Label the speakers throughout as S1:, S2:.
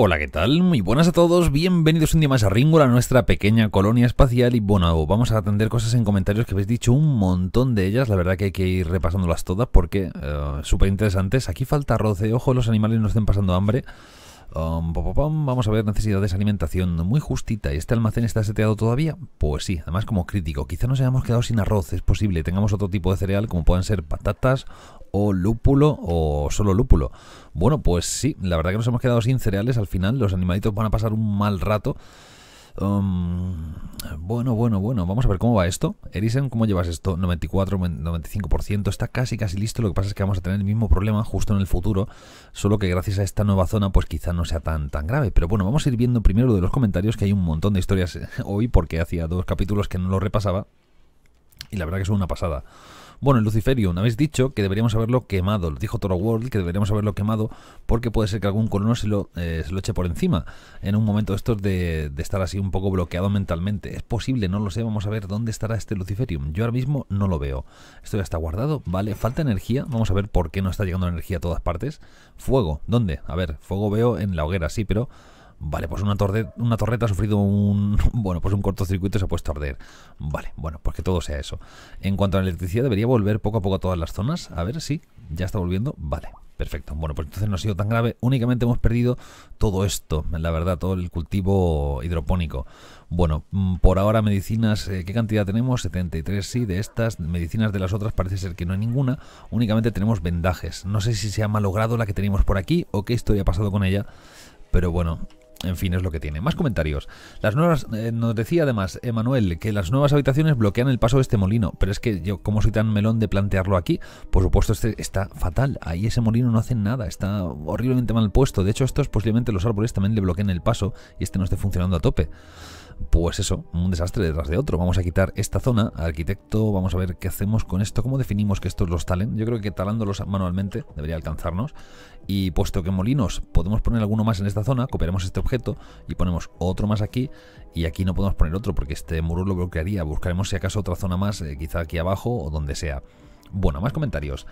S1: Hola, ¿qué tal? Muy buenas a todos, bienvenidos un día más a a nuestra pequeña colonia espacial y bueno, vamos a atender cosas en comentarios que habéis dicho un montón de ellas, la verdad que hay que ir repasándolas todas porque es eh, súper interesantes, aquí falta arroz, ojo, los animales no estén pasando hambre. Um, vamos a ver necesidades de alimentación muy justita. ¿y ¿Este almacén está seteado todavía? Pues sí, además como crítico. Quizá nos hayamos quedado sin arroz, es posible. Tengamos otro tipo de cereal como puedan ser patatas o lúpulo o solo lúpulo. Bueno, pues sí, la verdad que nos hemos quedado sin cereales al final, los animalitos van a pasar un mal rato. Um, bueno, bueno, bueno, vamos a ver cómo va esto. Erisen, ¿cómo llevas esto? 94, 95%, está casi, casi listo. Lo que pasa es que vamos a tener el mismo problema justo en el futuro, solo que gracias a esta nueva zona, pues quizá no sea tan, tan grave. Pero bueno, vamos a ir viendo primero de los comentarios, que hay un montón de historias hoy, porque hacía dos capítulos que no lo repasaba. Y la verdad que es una pasada. Bueno, el Luciferium habéis dicho que deberíamos haberlo quemado. Lo dijo Toro World que deberíamos haberlo quemado porque puede ser que algún colono eh, se lo, eche por encima en un momento estos de, de estar así un poco bloqueado mentalmente. Es posible, no lo sé. Vamos a ver dónde estará este Luciferium. Yo ahora mismo no lo veo. Esto ya está guardado. Vale, falta energía. Vamos a ver por qué no está llegando energía a todas partes. Fuego, ¿dónde? A ver, fuego veo en la hoguera, sí, pero Vale, pues una, torre, una torreta ha sufrido un. Bueno, pues un cortocircuito se ha puesto a arder. Vale, bueno, pues que todo sea eso. En cuanto a la electricidad, debería volver poco a poco a todas las zonas. A ver si sí, ya está volviendo. Vale, perfecto. Bueno, pues entonces no ha sido tan grave. Únicamente hemos perdido todo esto, la verdad, todo el cultivo hidropónico. Bueno, mm, por ahora medicinas, eh, ¿qué cantidad tenemos? 73, sí, de estas. Medicinas de las otras parece ser que no hay ninguna. Únicamente tenemos vendajes. No sé si se ha malogrado la que tenemos por aquí o qué esto ha pasado con ella. Pero bueno, en fin, es lo que tiene. Más comentarios. Las nuevas, eh, nos decía además Emanuel que las nuevas habitaciones bloquean el paso de este molino, pero es que yo, como soy tan melón de plantearlo aquí, por supuesto este está fatal. Ahí ese molino no hace nada, está horriblemente mal puesto. De hecho, estos posiblemente los árboles también le bloquean el paso y este no esté funcionando a tope pues eso, un desastre detrás de otro. Vamos a quitar esta zona, arquitecto, vamos a ver qué hacemos con esto, cómo definimos que estos los talen. Yo creo que talándolos manualmente debería alcanzarnos. Y puesto que molinos podemos poner alguno más en esta zona, copiaremos este objeto y ponemos otro más aquí. Y aquí no podemos poner otro porque este muro lo bloquearía. Buscaremos si acaso otra zona más, eh, quizá aquí abajo o donde sea. Bueno, más comentarios.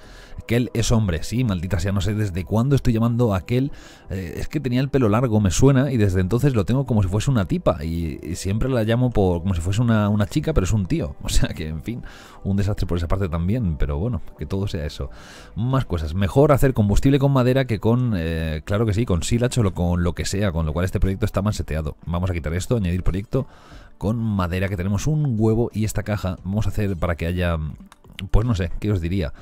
S1: Kel es hombre, sí, maldita sea, no sé desde cuándo estoy llamando a Kel. Eh, es que tenía el pelo largo, me suena, y desde entonces lo tengo como si fuese una tipa. Y, siempre la llamo por, como si fuese una, chica, pero es un tío. O sea que, en fin, un desastre por esa parte también, pero bueno, que todo sea eso. Más cosas. Mejor hacer combustible con madera que con, eh, claro que sí, con silacho o con lo que sea, con lo cual este proyecto está manseteado. Vamos a quitar esto, añadir proyecto con madera, que tenemos un huevo y esta caja. Vamos a hacer para que haya pues no sé, ¿qué os diría?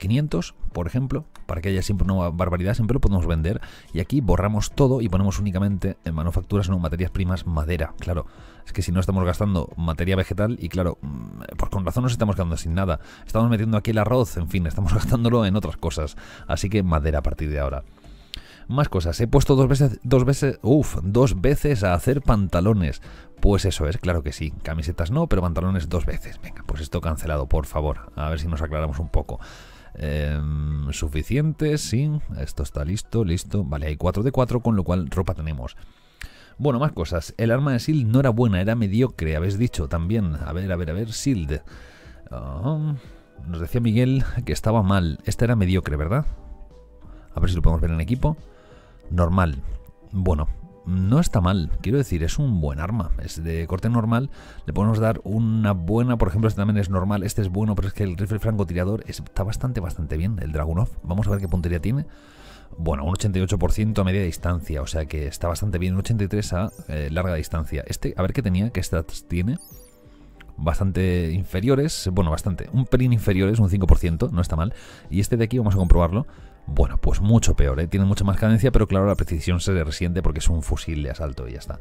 S1: 500, eh, por ejemplo, para que haya siempre una barbaridad, siempre lo podemos vender. Y aquí borramos todo y ponemos únicamente en manufacturas, no materias primas, madera. Claro, es que si no estamos gastando materia vegetal y claro, mm, pues con razón nos estamos quedando sin nada. Estamos metiendo aquí el arroz, en fin, estamos gastándolo en otras cosas. Así que madera a partir de ahora. Más cosas, he puesto dos veces, dos veces, dos veces a hacer pantalones. Pues eso es, claro que sí. Camisetas no, pero pantalones dos veces. Venga, pues esto cancelado, por favor. A ver si nos aclaramos un poco. Em, suficiente, sí. Esto está listo, listo. Vale, hay 4 de 4, con lo cual ropa tenemos. Bueno, más cosas. El arma de Shield no era buena, era mediocre, habéis dicho también. A ver, a ver, a ver, Shield. Ah, nos decía Miguel que estaba mal. Esta era mediocre, ¿verdad? A ver si lo podemos ver en equipo normal. Bueno, no está mal, quiero decir, es un buen arma, es de corte normal, le podemos dar una buena, por ejemplo, este también es normal, este es bueno, pero es que el rifle francotirador está bastante, bastante bien, el Dragunov, vamos a ver qué puntería tiene. Bueno, un 88% a media distancia, o sea que está bastante bien, un 83% a eh, larga distancia. Este, a ver qué tenía, qué stats tiene. Bastante inferiores, bueno, bastante, un pelín inferiores, un 5%, no está mal. Y este de aquí vamos a comprobarlo. Bueno, pues mucho peor, ¿eh? tiene mucha más cadencia, pero claro, la precisión se le resiente porque es un fusil de asalto y ya está.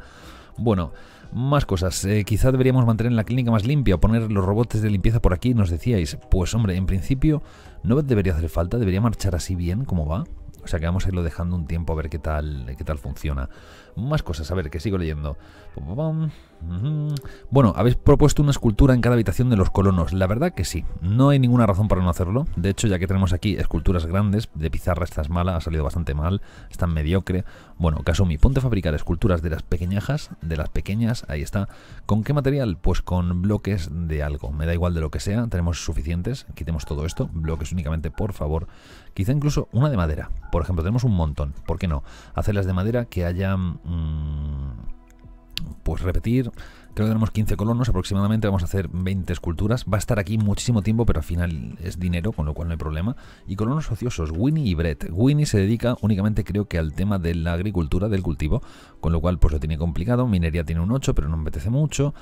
S1: Bueno, más cosas. Eh, quizá deberíamos mantener la clínica más limpia, poner los robots de limpieza por aquí, nos decíais. Pues hombre, en principio no debería hacer falta, debería marchar así bien como va. O sea que vamos a irlo dejando un tiempo a ver qué tal, qué tal funciona. Más cosas, a ver, que sigo leyendo. Bueno, habéis propuesto una escultura en cada habitación de los colonos. La verdad que sí, no hay ninguna razón para no hacerlo. De hecho, ya que tenemos aquí esculturas grandes, de pizarra esta es mala, ha salido bastante mal, Está mediocre. Bueno, Kasumi, ponte a fabricar esculturas de las pequeñajas, de las pequeñas, ahí está. ¿Con qué material? Pues con bloques de algo, me da igual de lo que sea, tenemos suficientes, quitemos todo esto, bloques únicamente, por favor. Quizá incluso una de madera, por ejemplo, tenemos un montón, ¿por qué no? Hacerlas de madera que hayan mm, Mm, pues repetir. Creo que tenemos 15 colonos aproximadamente, vamos a hacer 20 esculturas. Va a estar aquí muchísimo tiempo, pero al final es dinero, con lo cual no hay problema. Y colonos ociosos, Winnie y Brett. Winnie se dedica únicamente creo que al tema de la agricultura, del cultivo, con lo cual pues lo tiene complicado. Minería tiene un 8, pero no me apetece mucho.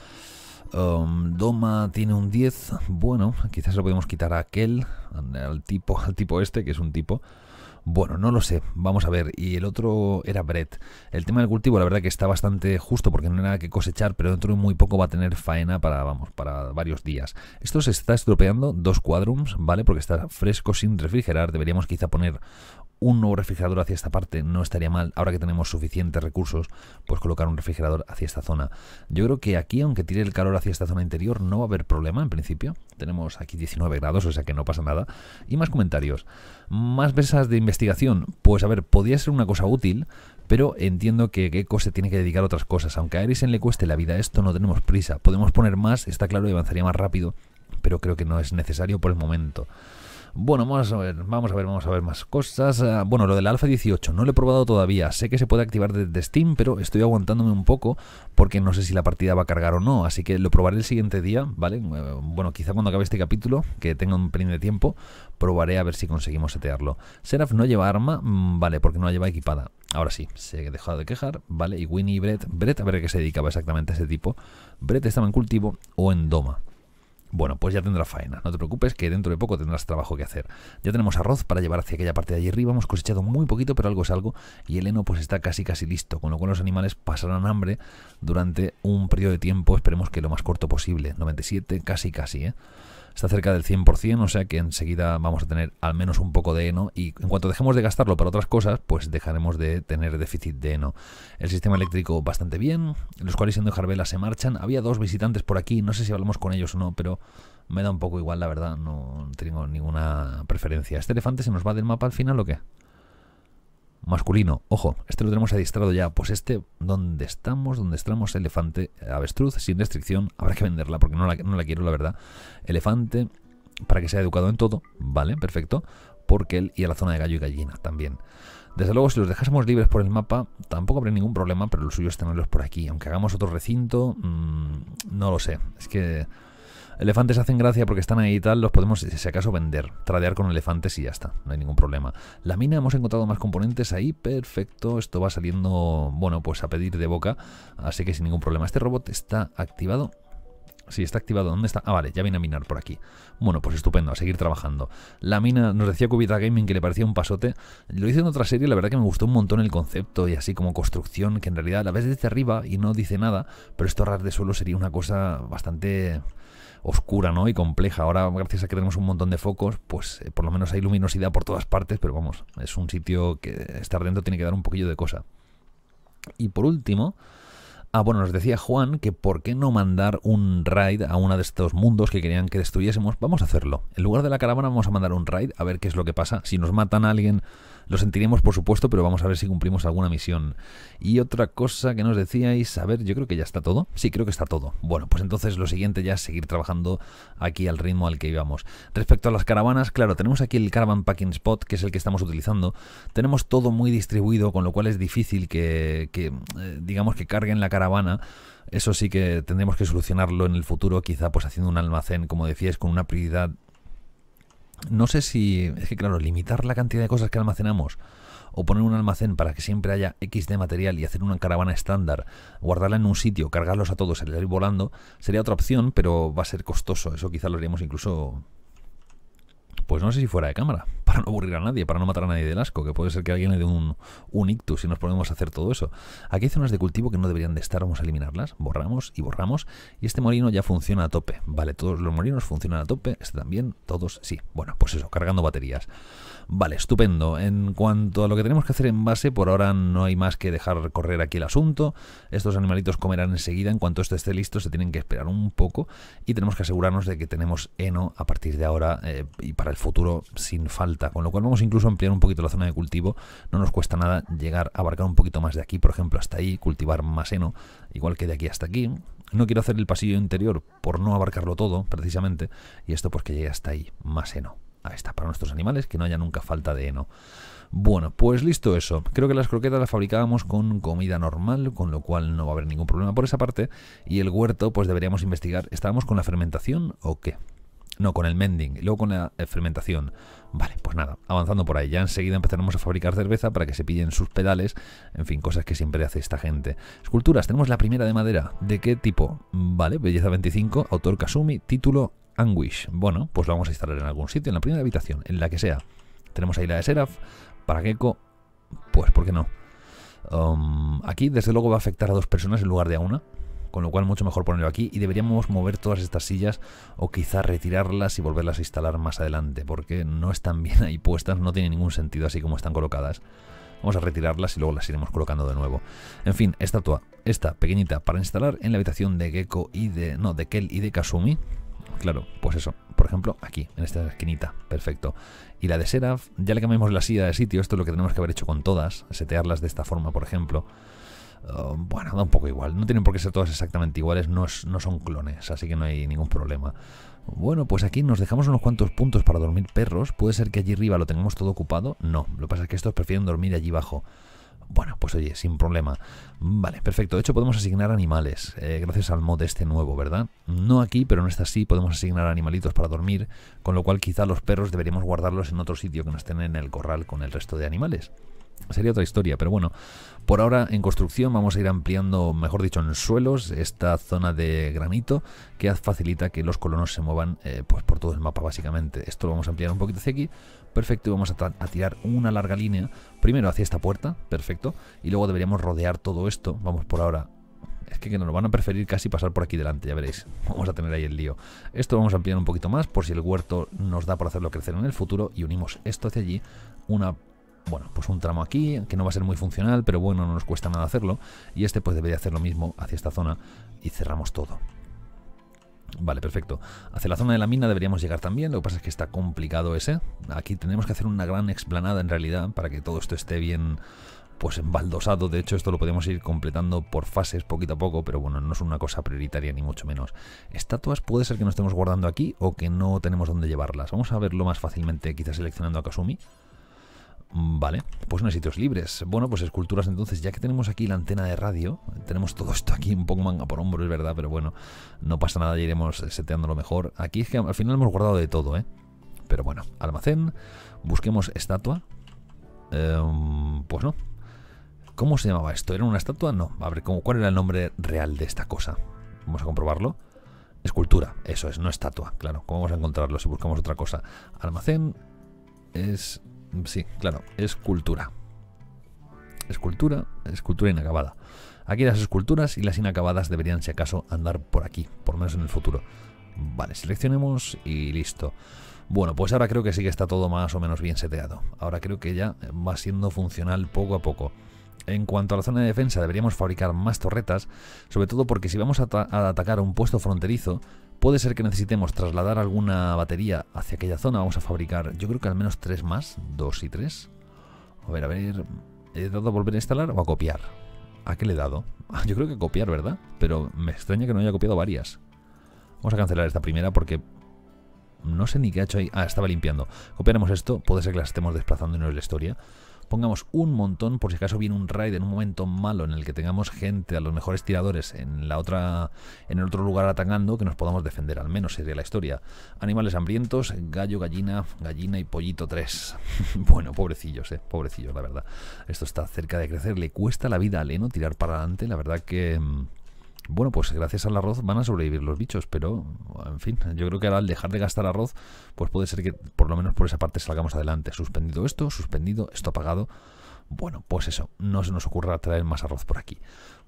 S1: Um, Doma tiene un 10. Bueno, quizás lo podemos quitar a aquel, al tipo, al tipo este, que es un tipo. Bueno, no lo sé, vamos a ver. Y el otro era Brett. El tema del cultivo, la verdad que está bastante justo porque no hay nada que cosechar, pero dentro de muy poco va a tener faena para, vamos, para varios días. Esto se está estropeando dos cuadrums, ¿vale? Porque está fresco sin refrigerar. Deberíamos quizá poner un nuevo refrigerador hacia esta parte no estaría mal. Ahora que tenemos suficientes recursos, pues colocar un refrigerador hacia esta zona. Yo creo que aquí, aunque tire el calor hacia esta zona interior, no va a haber problema en principio. Tenemos aquí 19 grados, o sea que no pasa nada. Y más comentarios. Más besas de investigación. Pues a ver, podría ser una cosa útil, pero entiendo que Gecko se tiene que dedicar a otras cosas. Aunque a Erisen le cueste la vida esto, no tenemos prisa. Podemos poner más, está claro, y avanzaría más rápido, pero creo que no es necesario por el momento. Bueno, vamos a ver, vamos a ver, vamos a ver más cosas. Ah, bueno, lo del Alpha 18 no lo he probado todavía. Sé que se puede activar desde Steam, pero estoy aguantándome un poco porque no sé si la partida va a cargar o no. Así que lo probaré el siguiente día, ¿vale? Eh, bueno, quizá cuando acabe este capítulo, que tenga un pelín de tiempo, probaré a ver si conseguimos setearlo. Seraph no lleva arma, mm, vale, porque no la lleva equipada. Ahora sí, se ha dejado de quejar, ¿vale? Y Winnie y Brett, Brett a ver qué se dedicaba exactamente a ese tipo. Brett estaba en cultivo o en doma. Bueno, pues ya tendrá faena, no te preocupes que dentro de poco tendrás trabajo que hacer. Ya tenemos arroz para llevar hacia aquella parte de allí arriba, hemos cosechado muy poquito, pero algo es algo, y el heno pues está casi casi listo, con lo cual los animales pasarán hambre durante un periodo de tiempo, esperemos que lo más corto posible, 97 casi casi, ¿eh? está cerca del 100%, o sea que enseguida vamos a tener al menos un poco de heno y en cuanto dejemos de gastarlo para otras cosas, pues dejaremos de tener déficit de heno. El sistema eléctrico bastante bien, los cuales de Jarvela se marchan. Había dos visitantes por aquí, no sé si hablamos con ellos o no, pero me da un poco igual, la verdad, no tengo ninguna preferencia. ¿Este elefante se nos va del mapa al final o qué? masculino. Ojo, este lo tenemos adiestrado ya. Pues este, donde estamos, donde estamos, elefante, avestruz, sin restricción, habrá que venderla porque no la, quiero, la verdad. Elefante, para que sea educado en todo, vale, perfecto. Porque él y a la zona de gallo y gallina también. Desde luego, si los dejásemos libres por el mapa, tampoco habría ningún problema, pero lo suyo es tenerlos por aquí. Aunque hagamos otro recinto, mm, no lo sé. Es que Elefantes hacen gracia porque están ahí y tal, los podemos, si acaso, vender, tradear con elefantes y ya está, no hay ningún problema. La mina, hemos encontrado más componentes ahí, perfecto, esto va saliendo, bueno, pues a pedir de boca, así que sin ningún problema. Este robot está activado, Sí, está activado. ¿Dónde está? Ah, vale, ya viene a minar por aquí. Bueno, pues estupendo, a seguir trabajando. La mina, nos decía Cubita Gaming que le parecía un pasote. Lo hice en otra serie, la verdad que me gustó un montón el concepto y así como construcción, que en realidad la ves desde arriba y no dice nada, pero esto ras de suelo sería una cosa bastante oscura ¿no? y compleja. Ahora, gracias a que tenemos un montón de focos, pues eh, por lo menos hay luminosidad por todas partes, pero vamos, es un sitio que estar dentro tiene que dar un poquillo de cosa. Y por último, ah, bueno, nos decía Juan que por qué no mandar un raid a uno de estos mundos que querían que destruyésemos. Vamos a hacerlo. En lugar de la caravana vamos a mandar un raid a ver qué es lo que pasa. Si nos matan a alguien lo sentiremos, por supuesto, pero vamos a ver si cumplimos alguna misión. Y otra cosa que nos decíais, a ver, yo creo que ya está todo. Sí, creo que está todo. Bueno, pues entonces lo siguiente ya es seguir trabajando aquí al ritmo al que íbamos. Respecto a las caravanas, claro, tenemos aquí el Caravan Packing Spot, que es el que estamos utilizando. Tenemos todo muy distribuido, con lo cual es difícil que, eh, digamos, que carguen la caravana. Eso sí que tendremos que solucionarlo en el futuro, quizá pues haciendo un almacén, como decías con una prioridad no sé si, es que claro, limitar la cantidad de cosas que almacenamos o poner un almacén para que siempre haya X de material y hacer una caravana estándar, guardarla en un sitio, cargarlos a todos, ir volando, sería otra opción, pero va a ser costoso. Eso quizá lo haríamos incluso pues no sé si fuera de cámara, para no aburrir a nadie, para no matar a nadie del asco, que puede ser que alguien le dé un, ictus y nos ponemos a hacer todo eso. Aquí hay zonas de cultivo que no deberían de estar, vamos a eliminarlas, borramos y borramos, y este molino ya funciona a tope. Vale, todos los molinos funcionan a tope, este también, todos sí. Bueno, pues eso, cargando baterías. Vale, estupendo. En cuanto a lo que tenemos que hacer en base, por ahora no hay más que dejar correr aquí el asunto. Estos animalitos comerán enseguida. En cuanto esto esté listo, se tienen que esperar un poco y tenemos que asegurarnos de que tenemos heno a partir de ahora eh, y para el futuro sin falta. Con lo cual vamos incluso a ampliar un poquito la zona de cultivo. No nos cuesta nada llegar a abarcar un poquito más de aquí, por ejemplo, hasta ahí, cultivar más heno, igual que de aquí hasta aquí. No quiero hacer el pasillo interior por no abarcarlo todo, precisamente, y esto porque que llegue hasta ahí, más heno. Ahí está, para nuestros animales, que no haya nunca falta de heno. Bueno, pues listo eso. Creo que las croquetas las fabricábamos con comida normal, con lo cual no va a haber ningún problema por esa parte. Y el huerto, pues deberíamos investigar, ¿estábamos con la fermentación o qué? No, con el mending y luego con la fermentación. Vale, pues nada, avanzando por ahí. Ya enseguida empezaremos a fabricar cerveza para que se pillen sus pedales. En fin, cosas que siempre hace esta gente. Esculturas, tenemos la primera de madera. ¿De qué tipo? Vale, belleza 25, autor Kasumi, título Anguish. Bueno, pues lo vamos a instalar en algún sitio, en la primera habitación, en la que sea. Tenemos ahí la de Seraph, para Gecko, pues ¿por qué no? Um, aquí desde luego va a afectar a dos personas en lugar de a una, con lo cual mucho mejor ponerlo aquí y deberíamos mover todas estas sillas o quizá retirarlas y volverlas a instalar más adelante, porque no están bien ahí puestas, no tiene ningún sentido así como están colocadas. Vamos a retirarlas y luego las iremos colocando de nuevo. En fin, estatua, esta pequeñita para instalar en la habitación de Gecko y de... no, de Kel y de Kasumi. Claro, pues eso, por ejemplo, aquí, en esta esquinita, perfecto. Y la de Seraph, ya le cambiamos la silla de sitio, esto es lo que tenemos que haber hecho con todas, setearlas de esta forma, por ejemplo. Eh, bueno, da un poco igual. No tienen por qué ser todas exactamente iguales, no, son clones, así que no hay ningún problema. Bueno, pues aquí nos dejamos unos cuantos puntos para dormir perros. Puede ser que allí arriba lo tengamos todo ocupado. No, lo que pasa es que estos prefieren dormir allí abajo. Bueno, pues oye, sin problema. Vale, perfecto. De hecho, podemos asignar animales, eh, gracias al mod este nuevo, ¿verdad? No aquí, pero en esta sí podemos asignar animalitos para dormir, con lo cual quizá los perros deberíamos guardarlos en otro sitio que no estén en el corral con el resto de animales. Sería otra historia, pero bueno, por ahora en construcción vamos a ir ampliando, mejor dicho, en suelos esta zona de granito que facilita que los colonos se muevan eh, pues por todo el mapa básicamente. Esto lo vamos a ampliar un poquito hacia aquí, perfecto, y vamos a, tirar una larga línea, primero hacia esta puerta, perfecto, y luego deberíamos rodear todo esto, vamos por ahora... Es que, no nos lo van a preferir casi pasar por aquí delante, ya veréis. Vamos a tener ahí el lío. Esto vamos a ampliar un poquito más por si el huerto nos da por hacerlo crecer en el futuro y unimos esto hacia allí, una bueno, pues un tramo aquí, que no va a ser muy funcional, pero bueno, no nos cuesta nada hacerlo. Y este pues debería hacer lo mismo hacia esta zona y cerramos todo. Vale, perfecto. Hacia la zona de la mina deberíamos llegar también, lo que pasa es que está complicado ese. Aquí tenemos que hacer una gran explanada en realidad para que todo esto esté bien pues embaldosado. De hecho, esto lo podemos ir completando por fases poquito a poco, pero bueno, no es una cosa prioritaria ni mucho menos. Estatuas puede ser que no estemos guardando aquí o que no tenemos dónde llevarlas. Vamos a verlo más fácilmente quizás seleccionando a Kasumi. Mm, vale, pues unos sitios libres. Bueno, pues esculturas entonces, ya que tenemos aquí la antena de radio, tenemos todo esto aquí un poco manga por hombro, es verdad, pero bueno, no pasa nada, ya iremos eh, lo mejor. Aquí es que al final hemos guardado de todo, ¿eh? Pero bueno, almacén, busquemos estatua. Em, pues no. ¿Cómo se llamaba esto? ¿Era una estatua? No. A ver, ¿cuál era el nombre real de esta cosa? Vamos a comprobarlo. Escultura, eso es, no estatua, claro. ¿Cómo vamos a encontrarlo si buscamos otra cosa? Almacén es Sí, claro, escultura. Escultura, escultura inacabada. Aquí las esculturas y las inacabadas deberían, si acaso, andar por aquí, por lo menos en el futuro. Vale, seleccionemos y listo. Bueno, pues ahora creo que sí que está todo más o menos bien seteado. Ahora creo que ya va siendo funcional poco a poco. En cuanto a la zona de defensa, deberíamos fabricar más torretas, sobre todo porque si vamos a, a atacar un puesto fronterizo, Puede ser que necesitemos trasladar alguna batería hacia aquella zona. Vamos a fabricar, yo creo que al menos tres más, dos y tres. A ver, a ver, ¿he dado a volver a instalar o a copiar? ¿A qué le he dado? Yo creo que copiar, ¿verdad? Pero me extraña que no haya copiado varias. Vamos a cancelar esta primera porque no sé ni qué ha hecho ahí. Ah, estaba limpiando. Copiaremos esto, puede ser que las estemos desplazando y no es la historia pongamos un montón por si acaso viene un raid en un momento malo en el que tengamos gente a los mejores tiradores en la otra en el otro lugar atacando que nos podamos defender al menos sería la historia. Animales hambrientos, gallo, gallina, gallina y pollito 3. bueno, pobrecillos, eh, pobrecillos la verdad. Esto está cerca de crecer, le cuesta la vida a Leno tirar para adelante, la verdad que mm, bueno, pues gracias al arroz van a sobrevivir los bichos, pero en fin, yo creo que ahora al dejar de gastar arroz, pues puede ser que por lo menos por esa parte salgamos adelante. Suspendido esto, suspendido, esto apagado. Bueno, pues eso, no se nos ocurra traer más arroz por aquí.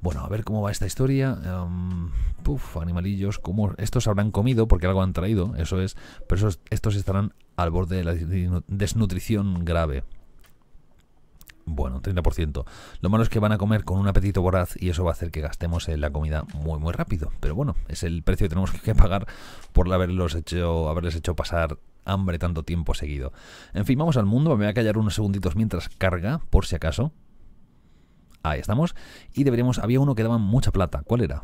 S1: Bueno, a ver cómo va esta historia. Um, animalillos, como estos habrán comido porque algo han traído, eso es, pero esos, estos estarán al borde de la desnutrición grave. Bueno, 30%. Lo malo es que van a comer con un apetito voraz y eso va a hacer que gastemos en la comida muy, muy rápido. Pero bueno, es el precio que tenemos que pagar por haberlos hecho, haberles hecho pasar hambre tanto tiempo seguido. En fin, vamos al mundo. Me voy a callar unos segunditos mientras carga, por si acaso. Ahí estamos. Y deberíamos... Había uno que daba mucha plata. ¿Cuál era?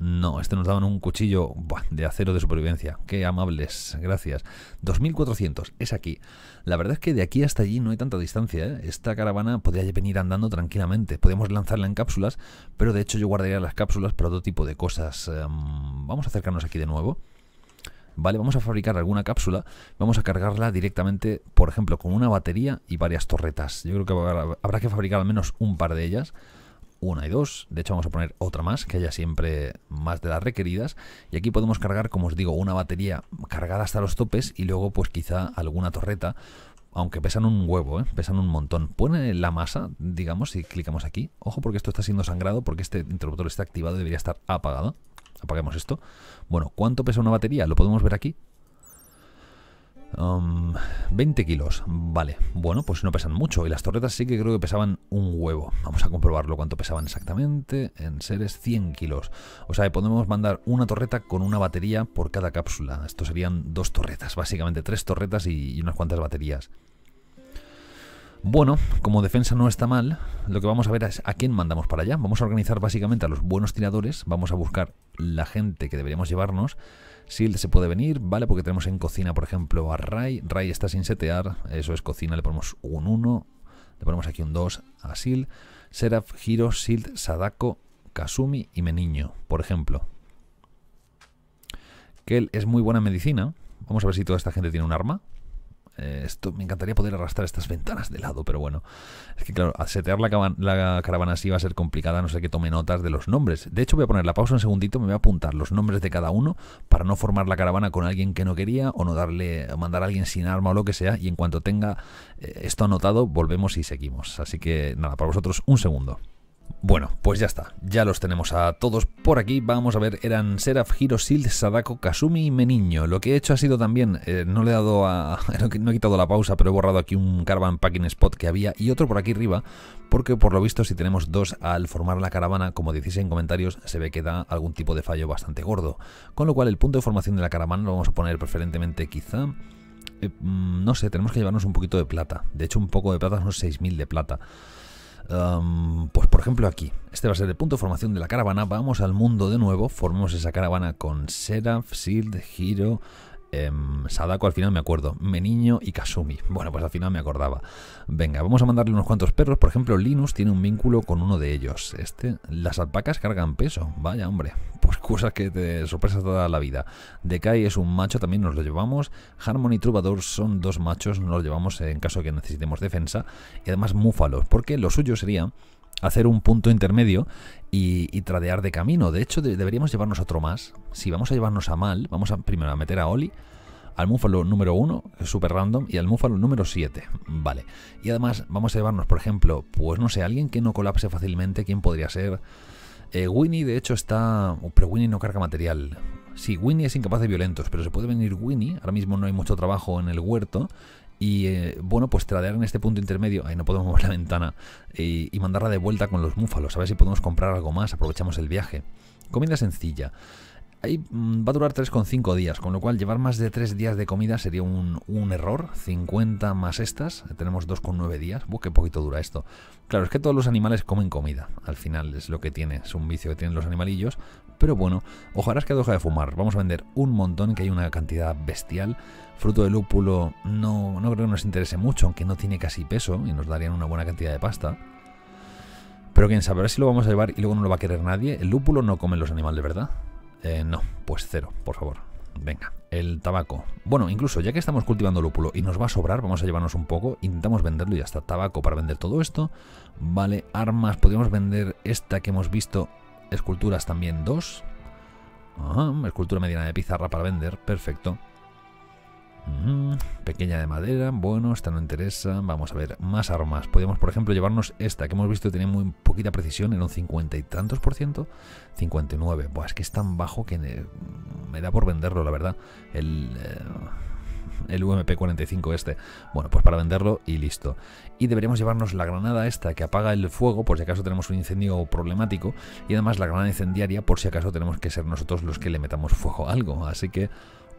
S1: No, este nos daban un cuchillo de acero de supervivencia. Qué amables, gracias. 2400, es aquí. La verdad es que de aquí hasta allí no hay tanta distancia. ¿eh? Esta caravana podría venir andando tranquilamente. Podemos lanzarla en cápsulas, pero de hecho yo guardaría las cápsulas para otro tipo de cosas. Em, vamos a acercarnos aquí de nuevo. ¿vale? Vamos a fabricar alguna cápsula, vamos a cargarla directamente, por ejemplo, con una batería y varias torretas. Yo creo que habrá que fabricar al menos un par de ellas una y dos. De hecho, vamos a poner otra más, que haya siempre más de las requeridas. Y aquí podemos cargar, como os digo, una batería cargada hasta los topes y luego, pues quizá alguna torreta. Aunque pesan un huevo, ¿eh? pesan un montón. Pone la masa, digamos, si clicamos aquí. Ojo porque esto está siendo sangrado, porque este interruptor está activado y debería estar apagado. apaguemos esto. Bueno, ¿cuánto pesa una batería? Lo podemos ver aquí. 20 kilos, vale. Bueno, pues no pesan mucho. Y las torretas sí que creo que pesaban un huevo. Vamos a comprobarlo cuánto pesaban exactamente. En seres 100 kilos. O sea, podemos mandar una torreta con una batería por cada cápsula. Esto serían dos torretas, básicamente tres torretas y, y unas cuantas baterías. Bueno, como defensa no está mal, lo que vamos a ver es a quién mandamos para allá. Vamos a organizar básicamente a los buenos tiradores, vamos a buscar la gente que deberíamos llevarnos Sild se puede venir, ¿vale? Porque tenemos en cocina, por ejemplo, a Rai, Ray está sin setear, eso es cocina, le ponemos un 1, le ponemos aquí un 2 a Sild. Seraph, Hiro, Sild, Sadako, Kasumi y Meniño, por ejemplo. Kel es muy buena medicina. Vamos a ver si toda esta gente tiene un arma. Eh, esto me encantaría poder arrastrar estas ventanas de lado, pero bueno. Es que claro, setear la, la caravana así va a ser complicada, no sé que tome notas de los nombres. De hecho, voy a poner la pausa un segundito, me voy a apuntar los nombres de cada uno para no formar la caravana con alguien que no quería o no darle, mandar a alguien sin arma o lo que sea. Y en cuanto tenga eh, esto anotado, volvemos y seguimos. Así que nada, para vosotros un segundo. Bueno, pues ya está, ya los tenemos a todos por aquí. Vamos a ver, eran Seraph, Hiro, sild Sadako, Kasumi y Meniño. Lo que he hecho ha sido también, eh, no le he dado a. No he quitado la pausa, pero he borrado aquí un Caravan Packing Spot que había y otro por aquí arriba, porque por lo visto, si tenemos dos al formar la caravana, como decís en comentarios, se ve que da algún tipo de fallo bastante gordo. Con lo cual, el punto de formación de la caravana lo vamos a poner preferentemente quizá eh, mm, no sé, tenemos que llevarnos un poquito de plata. De hecho, un poco de plata, unos 6.000 de plata pues por ejemplo aquí, este va a ser el punto de formación de la caravana, vamos al mundo de nuevo, formemos esa caravana con Seraph, Shield, Hiro, Em, Sadako al final me acuerdo. Menino y Kasumi. Bueno, pues al final me acordaba. Venga, vamos a mandarle unos cuantos perros. Por ejemplo, Linus tiene un vínculo con uno de ellos. Este, las alpacas cargan peso. Vaya, hombre. Pues cosas que te sorpresas toda la vida. Dekai es un macho, también nos lo llevamos. Harmony y Troubadour son dos machos, nos los llevamos en caso que necesitemos defensa. Y además, múfalos, porque lo suyo sería hacer un punto intermedio y, tradear de camino. De hecho, deberíamos llevarnos otro más. Si vamos a llevarnos a Mal, vamos a, primero a meter a Oli, al Múfalo número 1, super random, y al Múfalo número 7. Vale. Y además vamos a llevarnos, por ejemplo, pues no sé, alguien que no colapse fácilmente, ¿quién podría ser? Eh, Winnie, de hecho, está... Uh, pero Winnie no carga material. Si Winnie es incapaz de violentos, pero se puede venir Winnie. Ahora mismo no hay mucho trabajo en el huerto. Y eh, bueno, pues tradear en este punto intermedio, ahí no podemos mover la ventana, y, mandarla de vuelta con los múfalos, a ver si podemos comprar algo más, aprovechamos el viaje. Comida sencilla. Ahí mm, va a durar 3,5 días, con lo cual llevar más de 3 días de comida sería un, error. 50 más estas, eh, tenemos 2,9 días. Buh, qué poquito dura esto. Claro, es que todos los animales comen comida. Al final es lo que tiene, es un vicio que tienen los animalillos. Pero bueno, ojalá es que deje de fumar. Vamos a vender un montón, que hay una cantidad bestial. Fruto de lúpulo no, no creo que nos interese mucho, aunque no tiene casi peso y nos darían una buena cantidad de pasta. Pero quién sabe, a ver si lo vamos a llevar y luego no lo va a querer nadie. El lúpulo no comen los animales, ¿verdad? Eh, no, pues cero, por favor. Venga, el tabaco. Bueno, incluso ya que estamos cultivando lúpulo y nos va a sobrar, vamos a llevarnos un poco, intentamos venderlo y ya está. Tabaco para vender todo esto. Vale, armas, podríamos vender esta que hemos visto Esculturas también dos. Ah, escultura mediana de pizarra para vender, perfecto. Mm, pequeña de madera, bueno, esta no interesa. Vamos a ver, más armas. Podríamos, por ejemplo, llevarnos esta que hemos visto que tiene muy poquita precisión, en un 50 y tantos por ciento. 59. Buah, es que es tan bajo que me da por venderlo, la verdad. El. Eh, el UMP-45 este. Bueno, pues para venderlo y listo. Y deberíamos llevarnos la granada esta que apaga el fuego por si acaso tenemos un incendio problemático y además la granada incendiaria por si acaso tenemos que ser nosotros los que le metamos fuego a algo. Así que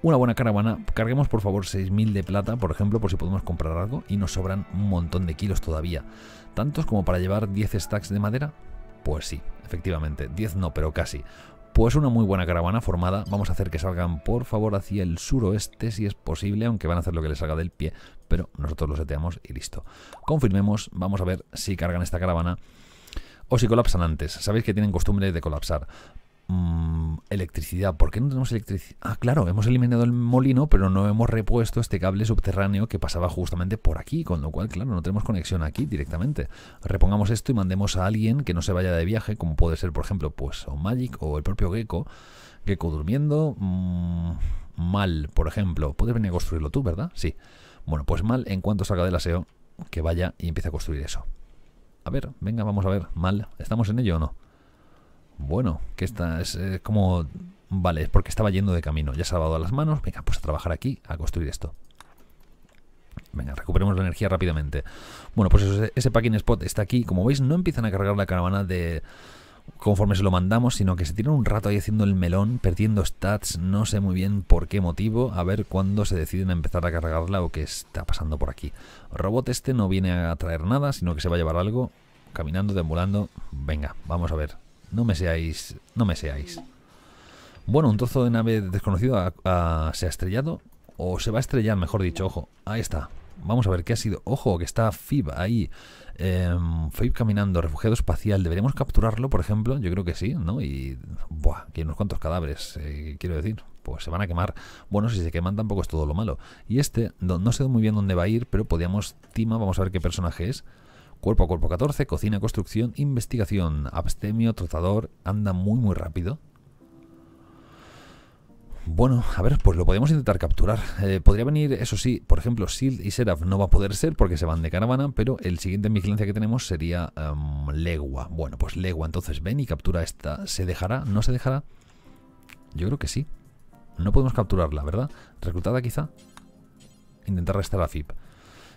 S1: una buena caravana. Carguemos por favor 6.000 de plata, por ejemplo, por si podemos comprar algo y nos sobran un montón de kilos todavía. ¿Tantos como para llevar 10 stacks de madera? Pues sí, efectivamente, 10 no, pero casi. Pues una muy buena caravana formada, vamos a hacer que salgan por favor hacia el suroeste si es posible, aunque van a hacer lo que les salga del pie, pero nosotros lo seteamos y listo. Confirmemos, vamos a ver si cargan esta caravana o si colapsan antes. Sabéis que tienen costumbre de colapsar, Mm, electricidad. ¿Por qué no tenemos electricidad? Ah, claro, hemos eliminado el molino, pero no hemos repuesto este cable subterráneo que pasaba justamente por aquí, con lo cual, claro, no tenemos conexión aquí directamente. Repongamos esto y mandemos a alguien que no se vaya de viaje, como puede ser, por ejemplo, pues o Magic o el propio Gecko. Gecko durmiendo. Mm, mal, por ejemplo. Puedes venir a construirlo tú, ¿verdad? Sí. Bueno, pues mal, en cuanto salga del aseo, que vaya y empiece a construir eso. A ver, venga, vamos a ver. Mal, ¿estamos en ello o no? bueno, que esta es eh, como... Vale, es porque estaba yendo de camino, ya se ha las manos, venga, pues a trabajar aquí, a construir esto. Venga, recuperemos la energía rápidamente. Bueno, pues ese packing spot está aquí. Como veis, no empiezan a cargar la caravana de conforme se lo mandamos, sino que se tiran un rato ahí haciendo el melón, perdiendo stats, no sé muy bien por qué motivo, a ver cuándo se deciden a empezar a cargarla o qué está pasando por aquí. Robot este no viene a traer nada, sino que se va a llevar algo, caminando, deambulando. Venga, vamos a ver. No me seáis, no me seáis. Bueno, un trozo de nave desconocida se ha estrellado, o se va a estrellar, mejor dicho, ojo, ahí está. Vamos a ver qué ha sido. Ojo, que está Fib ahí. Eh, Fib caminando, refugiado espacial. ¿Deberíamos capturarlo, por ejemplo? Yo creo que sí, ¿no? Y. Buah, que unos cuantos cadáveres, eh, quiero decir. Pues se van a quemar. Bueno, si se queman tampoco es todo lo malo. Y este, no, no sé muy bien dónde va a ir, pero podíamos. Tima, vamos a ver qué personaje es. Cuerpo a cuerpo 14, cocina, construcción, investigación, abstemio, trotador, anda muy muy rápido. Bueno, a ver, pues lo podemos intentar capturar. Eh, podría venir, eso sí, por ejemplo, Shield y Seraph no va a poder ser porque se van de caravana, pero el siguiente vigilancia que tenemos sería em, Legua. Bueno, pues Legua, entonces ven y captura esta. ¿Se dejará? ¿No se dejará? Yo creo que sí. No podemos capturarla, ¿verdad? ¿Reclutada quizá? Intentar restar a FIP.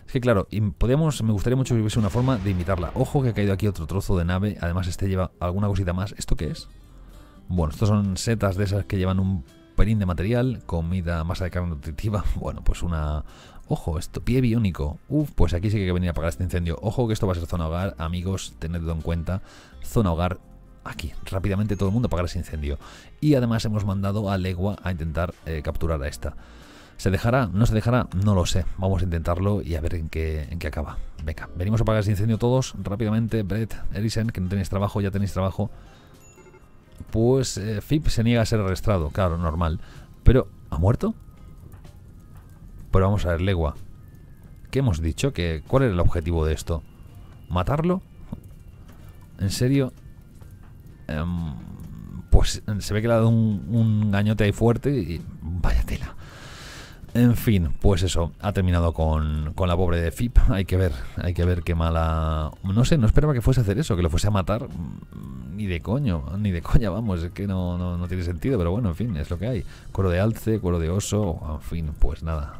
S1: Es que claro, me gustaría mucho que hubiese una forma de imitarla. Ojo que ha caído aquí otro trozo de nave. Además este lleva alguna cosita más. ¿Esto qué es? Bueno, estos son setas de esas que llevan un pelín de material, comida, masa de carne nutritiva. Bueno, pues una... Ojo, esto, pie biónico. Uf, pues aquí sí que hay que venir a apagar este incendio. Ojo que esto va a ser zona hogar, amigos, tenedlo en cuenta. Zona hogar aquí. Rápidamente todo el mundo apagar ese incendio. Y además hemos mandado a Legua a intentar eh, capturar a esta. ¿Se dejará? ¿No se dejará? No lo sé. Vamos a intentarlo y a ver en qué, en qué acaba. Venga, venimos a apagar ese incendio todos rápidamente. Brett, Erisen, que no tenéis trabajo, ya tenéis trabajo. Pues eh, Fip se niega a ser arrestado, claro, normal. Pero, ¿ha muerto? Pero vamos a ver, Legua. ¿Qué hemos dicho? ¿Que, ¿Cuál era el objetivo de esto? ¿Matarlo? ¿En serio? Em, pues se ve que le ha dado un, un gañote ahí fuerte y... Vaya tela. En fin, pues eso, ha terminado con, la pobre de Fip. Hay que ver, hay que ver qué mala. No sé, no esperaba que fuese a hacer eso, que lo fuese a matar. Mm, ni de coño, ni de coña, vamos, es que no, no, tiene sentido, pero bueno, en fin, es lo que hay. Coro de alce, cuero de oso, en fin, pues nada.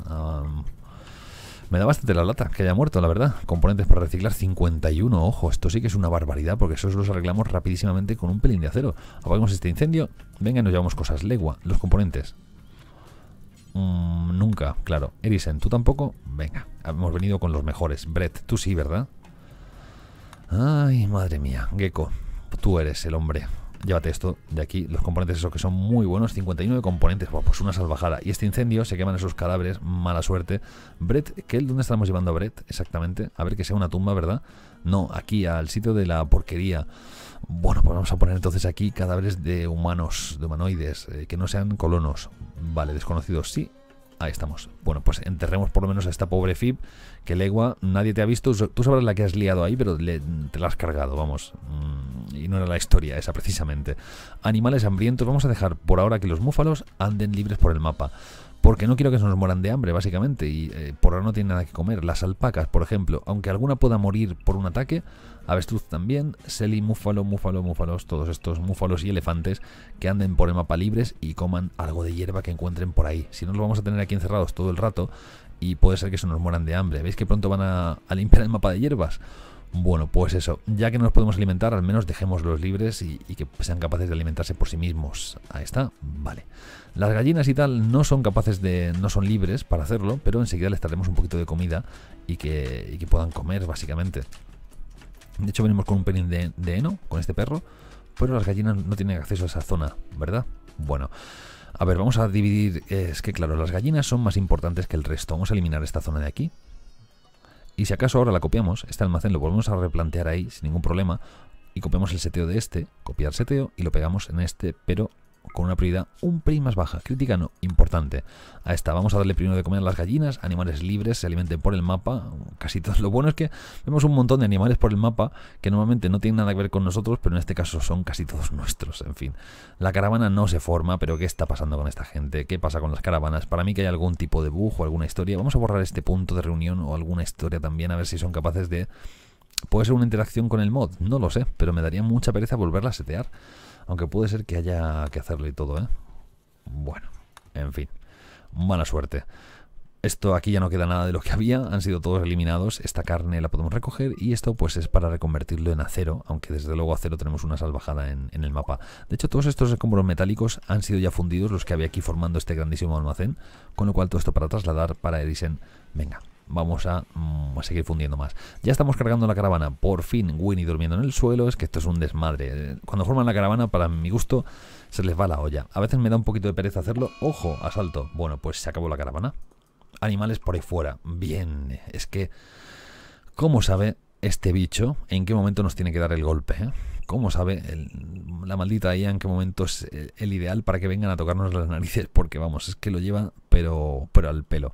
S1: me da bastante la lata que haya muerto, la verdad. Componentes para reciclar 51, ojo, esto sí que es una barbaridad, porque esos los arreglamos rapidísimamente con un pelín de acero. Apagamos este incendio, venga, nos llevamos cosas, legua, los componentes, Mm, nunca, claro. Erisen, ¿tú tampoco? Venga, hemos venido con los mejores. Brett, tú sí, ¿verdad? Ay, madre mía. Gecko, tú eres el hombre. Llévate esto de aquí, los componentes esos que son muy buenos, 59 componentes, pues una salvajada. Y este incendio, se queman esos cadáveres, mala suerte. Brett, ¿qué, ¿dónde estamos llevando a Brett exactamente? A ver que sea una tumba, ¿verdad? No, aquí, al sitio de la porquería. Bueno, pues vamos a poner entonces aquí cadáveres de humanos, de humanoides, eh, que no sean colonos. Vale, desconocidos, sí. Ahí estamos. Bueno, pues enterremos por lo menos a esta pobre Fib, que legua, nadie te ha visto. Tú sabrás la que has liado ahí, pero te la has cargado, vamos. Mm, y no era la historia esa precisamente. Animales hambrientos, vamos a dejar por ahora que los múfalos anden libres por el mapa porque no quiero que se nos mueran de hambre, básicamente, y eh, por ahora no tienen nada que comer. Las alpacas, por ejemplo, aunque alguna pueda morir por un ataque, avestruz también, seli, múfalo, múfalo, múfalos, todos estos múfalos y elefantes que anden por el mapa libres y coman algo de hierba que encuentren por ahí. Si no, los vamos a tener aquí encerrados todo el rato y puede ser que se nos mueran de hambre. ¿Veis que pronto van a, limpiar el mapa de hierbas? Bueno, pues eso, ya que no nos podemos alimentar, al menos dejémoslos libres y, y que sean capaces de alimentarse por sí mismos. Ahí está, vale. Las gallinas y tal no son capaces de, no son libres para hacerlo, pero enseguida les traemos un poquito de comida y que, y que puedan comer básicamente. De hecho venimos con un pelín de heno, con este perro, pero las gallinas no tienen acceso a esa zona, ¿verdad? Bueno, a ver, vamos a dividir, eh, es que claro, las gallinas son más importantes que el resto, vamos a eliminar esta zona de aquí. Y si acaso ahora la copiamos, este almacén lo volvemos a replantear ahí sin ningún problema, y copiamos el seteo de este, copiar seteo y lo pegamos en este, pero con una prioridad un pelín más baja. Crítica no, importante. A esta, vamos a darle primero de comer a las gallinas, animales libres, se alimenten por el mapa, casi todos, Lo bueno es que vemos un montón de animales por el mapa que normalmente no tienen nada que ver con nosotros, pero en este caso son casi todos nuestros, en fin. La caravana no se forma, pero ¿qué está pasando con esta gente? ¿Qué pasa con las caravanas? Para mí que hay algún tipo de bug o alguna historia. Vamos a borrar este punto de reunión o alguna historia también, a ver si son capaces de... Puede ser una interacción con el mod, no lo sé, pero me daría mucha pereza volverla a setear. Aunque puede ser que haya que hacerle y todo, ¿eh? Bueno, en fin. Mala suerte. Esto aquí ya no queda nada de lo que había, han sido todos eliminados, esta carne la podemos recoger y esto pues es para reconvertirlo en acero, aunque desde luego acero tenemos una salvajada en, en el mapa. De hecho todos estos escombros metálicos han sido ya fundidos los que había aquí formando este grandísimo almacén, con lo cual todo esto para trasladar para Edison, venga, vamos mm, a, seguir fundiendo más. Ya estamos cargando la caravana. Por fin, Winnie durmiendo en el suelo. Es que esto es un desmadre. Cuando forman la caravana, para mi gusto, se les va la olla. A veces me da un poquito de pereza hacerlo. ¡Ojo! Asalto. Bueno, pues se acabó la caravana. Animales por ahí fuera. Bien. Es que... ¿Cómo sabe este bicho en qué momento nos tiene que dar el golpe? Eh? ¿Cómo sabe la maldita IA en qué momento es eh, el, ideal para que vengan a tocarnos las narices? Porque vamos, es que lo lleva pero, pero al pelo.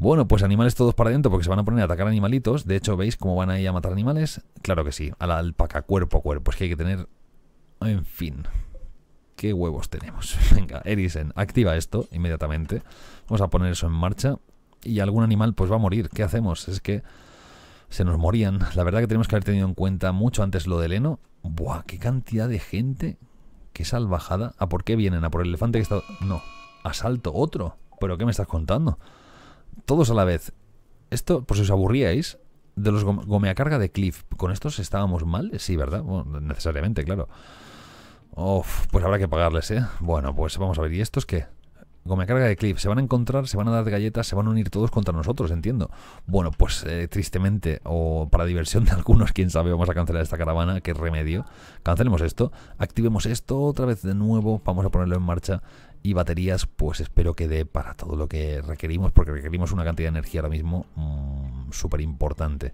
S1: Bueno, pues animales todos para adentro porque se van a poner a atacar animalitos. De hecho, ¿veis cómo van a ir a matar animales? Claro que sí, a la alpaca, cuerpo a cuerpo. Es que hay que tener... En fin. ¿Qué huevos tenemos? Venga, Erisen, activa esto inmediatamente. Vamos a poner eso en marcha. Y algún animal pues va a morir. ¿Qué hacemos? Es que se nos morían. La verdad que tenemos que haber tenido en cuenta mucho antes lo del heno. Buah, qué cantidad de gente. Qué salvajada. ¿A por qué vienen? ¿A por el elefante que está...? No. ¿Asalto? ¿Otro? ¿Pero qué me estás contando? todos a la vez. Esto, por si os aburríais, de los gomeacarga de Cliff. ¿Con estos estábamos mal? Sí, ¿verdad? necesariamente, claro. Uf, pues habrá que pagarles, ¿eh? Bueno, pues vamos a ver. ¿Y estos qué? Gomeacarga de Cliff. Se van a encontrar, se van a dar galletas, se van a unir todos contra nosotros, entiendo. Bueno, pues eh, tristemente, o para diversión de algunos, quién sabe, vamos a cancelar esta caravana. ¿Qué remedio? Cancelemos esto, activemos esto otra vez de nuevo, vamos a ponerlo en marcha y baterías pues espero que dé para todo lo que requerimos porque requerimos una cantidad de energía ahora mismo mm, súper importante.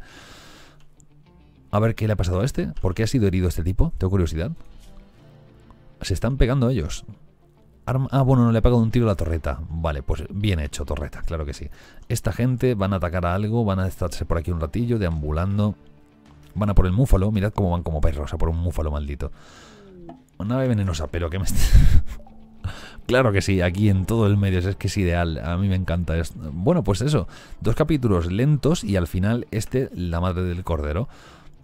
S1: A ver qué le ha pasado a este, por qué ha sido herido este tipo, tengo curiosidad. Se están pegando ellos. ah, bueno, no le ha pegado un tiro a la torreta. Vale, pues bien hecho, torreta, claro que sí. Esta gente van a atacar a algo, van a estarse por aquí un ratillo, deambulando. Van a por el múfalo, mirad cómo van como perros, a por un múfalo maldito. Una nave venenosa, pero que me... Claro que sí, aquí en todo el medio es que es ideal, a mí me encanta esto. Bueno, pues eso, dos capítulos lentos y al final este, la madre del cordero.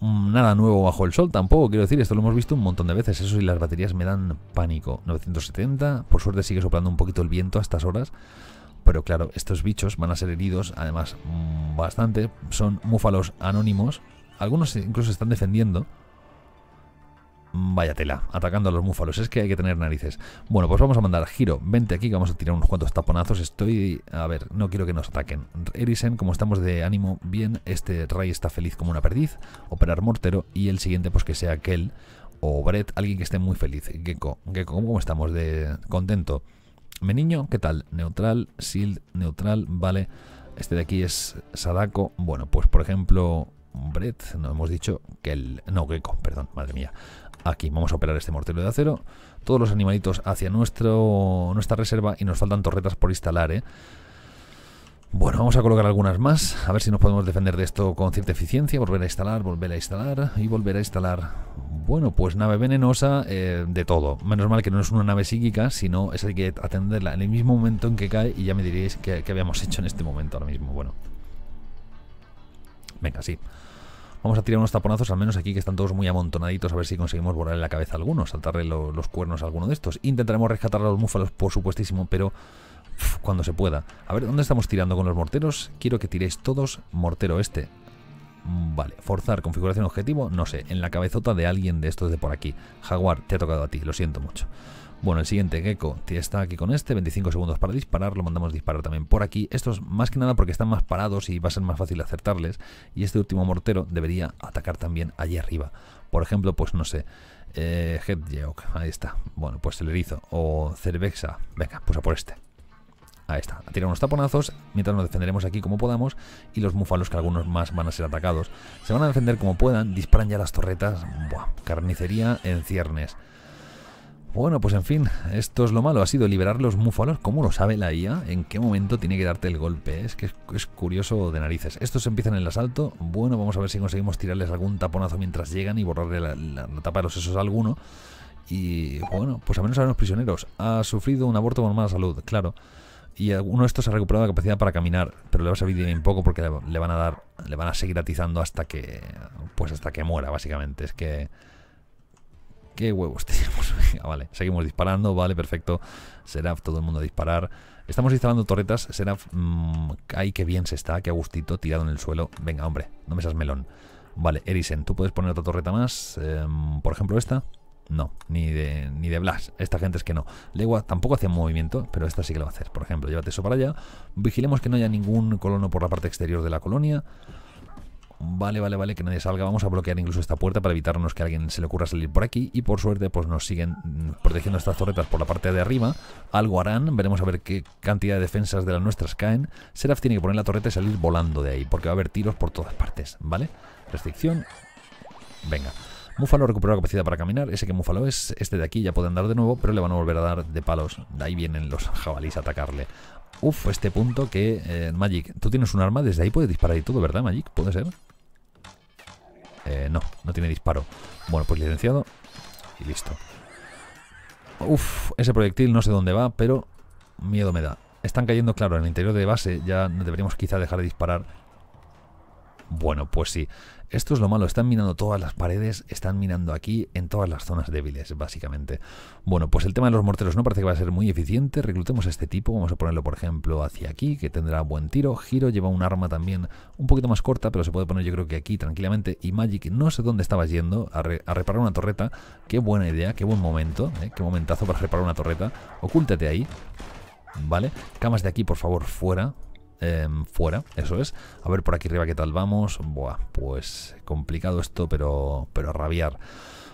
S1: Mm, nada nuevo bajo el sol tampoco, quiero decir, esto lo hemos visto un montón de veces, eso y las baterías me dan pánico. 970, por suerte sigue soplando un poquito el viento a estas horas, pero claro, estos bichos van a ser heridos, además mm, bastante, son múfalos anónimos, algunos incluso están defendiendo, Vaya tela, atacando a los múfalos es que hay que tener narices. Bueno, pues vamos a mandar Giro, vente aquí, que vamos a tirar unos cuantos taponazos. Estoy, a ver, no quiero que nos ataquen. Erisen, como estamos de ánimo bien, este rey está feliz como una perdiz. Operar mortero y el siguiente pues que sea aquel o Brett, alguien que esté muy feliz. Gecko, Gecko, ¿cómo estamos? De contento. Meniño, ¿qué tal? Neutral, Shield, neutral, vale. Este de aquí es Sadako. Bueno, pues por ejemplo, Brett, no hemos dicho que el. No, Gecko, perdón, madre mía aquí. Vamos a operar este mortero de acero. Todos los animalitos hacia nuestra reserva y nos faltan torretas por instalar, ¿eh? Bueno, vamos a colocar algunas más, a ver si nos podemos defender de esto con cierta eficiencia, volver a instalar, volver a instalar y volver a instalar. Bueno, pues nave venenosa eh, de todo. Menos mal que no es una nave psíquica, sino es hay que atenderla en el mismo momento en que cae y ya me diréis qué, habíamos hecho en este momento ahora mismo. Bueno. Venga, sí. Vamos a tirar unos taponazos, al menos aquí, que están todos muy amontonaditos, a ver si conseguimos borrarle la cabeza a alguno, saltarle los cuernos a alguno de estos. Intentaremos rescatar a los múfalos, por supuestísimo, pero cuando se pueda. A ver, ¿dónde estamos tirando con los morteros? Quiero que tiréis todos mortero este. Mm, vale, forzar configuración objetivo, no sé, en la cabezota de alguien de estos de por aquí. Jaguar, te ha tocado a ti, lo siento mucho. Bueno, el siguiente, Gecko, está aquí con este, 25 segundos para disparar, lo mandamos disparar también por aquí. Estos más que nada porque están más parados y va a ser más fácil acertarles. Y este último mortero debería atacar también allí arriba. Por ejemplo, pues no sé, eh, ahí está. Bueno, pues el erizo o Cervexa, venga, pues a por este. Ahí está, a tirar unos taponazos mientras nos defenderemos aquí como podamos y los mufalos que algunos más van a ser atacados. Se van a defender como puedan, disparan ya las torretas, Buah, carnicería en ciernes. Bueno, pues en fin, esto es lo malo, ha sido liberar los mufalos, ¿cómo lo sabe la IA? ¿En qué momento tiene que darte el golpe? Es que es, curioso de narices. Estos empiezan en el asalto, bueno, vamos a ver si conseguimos tirarles algún taponazo mientras llegan y borrarle la, tapa de los sesos a alguno. Y bueno, pues al menos a los prisioneros. Ha sufrido un aborto con mala salud, claro. Y alguno de estos ha recuperado la capacidad para caminar, pero le va a servir bien poco porque le, le van a dar, le van a seguir atizando hasta que, pues hasta que muera, básicamente. Es que ¿Qué huevos ah, vale, seguimos disparando, vale, perfecto. Seraph, todo el mundo a disparar. Estamos instalando torretas. Seraph, mmm, ay, qué bien se está, qué a gustito, tirado en el suelo. Venga, hombre, no me seas melón. Vale, Erisen, tú puedes poner otra torreta más. Em, por ejemplo, esta. No, ni de, ni de Blas. Esta gente es que no. Legua tampoco hacía movimiento, pero esta sí que lo va a hacer. Por ejemplo, llévate eso para allá. Vigilemos que no haya ningún colono por la parte exterior de la colonia. Vale, vale, vale, que nadie salga. Vamos a bloquear incluso esta puerta para evitarnos que alguien se le ocurra salir por aquí. Y por suerte, pues nos siguen mm, protegiendo estas torretas por la parte de arriba. Algo harán. Veremos a ver qué cantidad de defensas de las nuestras caen. Seraph tiene que poner la torreta y salir volando de ahí. Porque va a haber tiros por todas partes, ¿vale? Restricción. Venga. Mufalo recuperó la capacidad para caminar. Ese que Mufalo es, este de aquí ya puede andar de nuevo, pero le van a volver a dar de palos. De ahí vienen los jabalís a atacarle. Uf, este punto que... Eh, Magic, tú tienes un arma, desde ahí puedes disparar y todo, ¿verdad, Magic? ¿Puede ser? Eh, no, no tiene disparo. Bueno, pues licenciado y listo. Uf, ese proyectil no sé dónde va, pero miedo me da. Están cayendo, claro, en el interior de base, ya deberíamos quizá dejar de disparar. Bueno, pues sí. Esto es lo malo, están minando todas las paredes, están minando aquí en todas las zonas débiles, básicamente. Bueno, pues el tema de los morteros no parece que va a ser muy eficiente. Reclutemos a este tipo, vamos a ponerlo, por ejemplo, hacia aquí, que tendrá buen tiro. Giro lleva un arma también un poquito más corta, pero se puede poner yo creo que aquí tranquilamente. Y Magic, no sé dónde estaba yendo, a, reparar una torreta. Qué buena idea, qué buen momento, eh, qué momentazo para reparar una torreta. Ocúltate ahí. ¿Vale? Camas de aquí, por favor, fuera. Em, fuera, eso es. A ver por aquí arriba qué tal vamos. Buah, pues complicado esto, pero, pero a rabiar.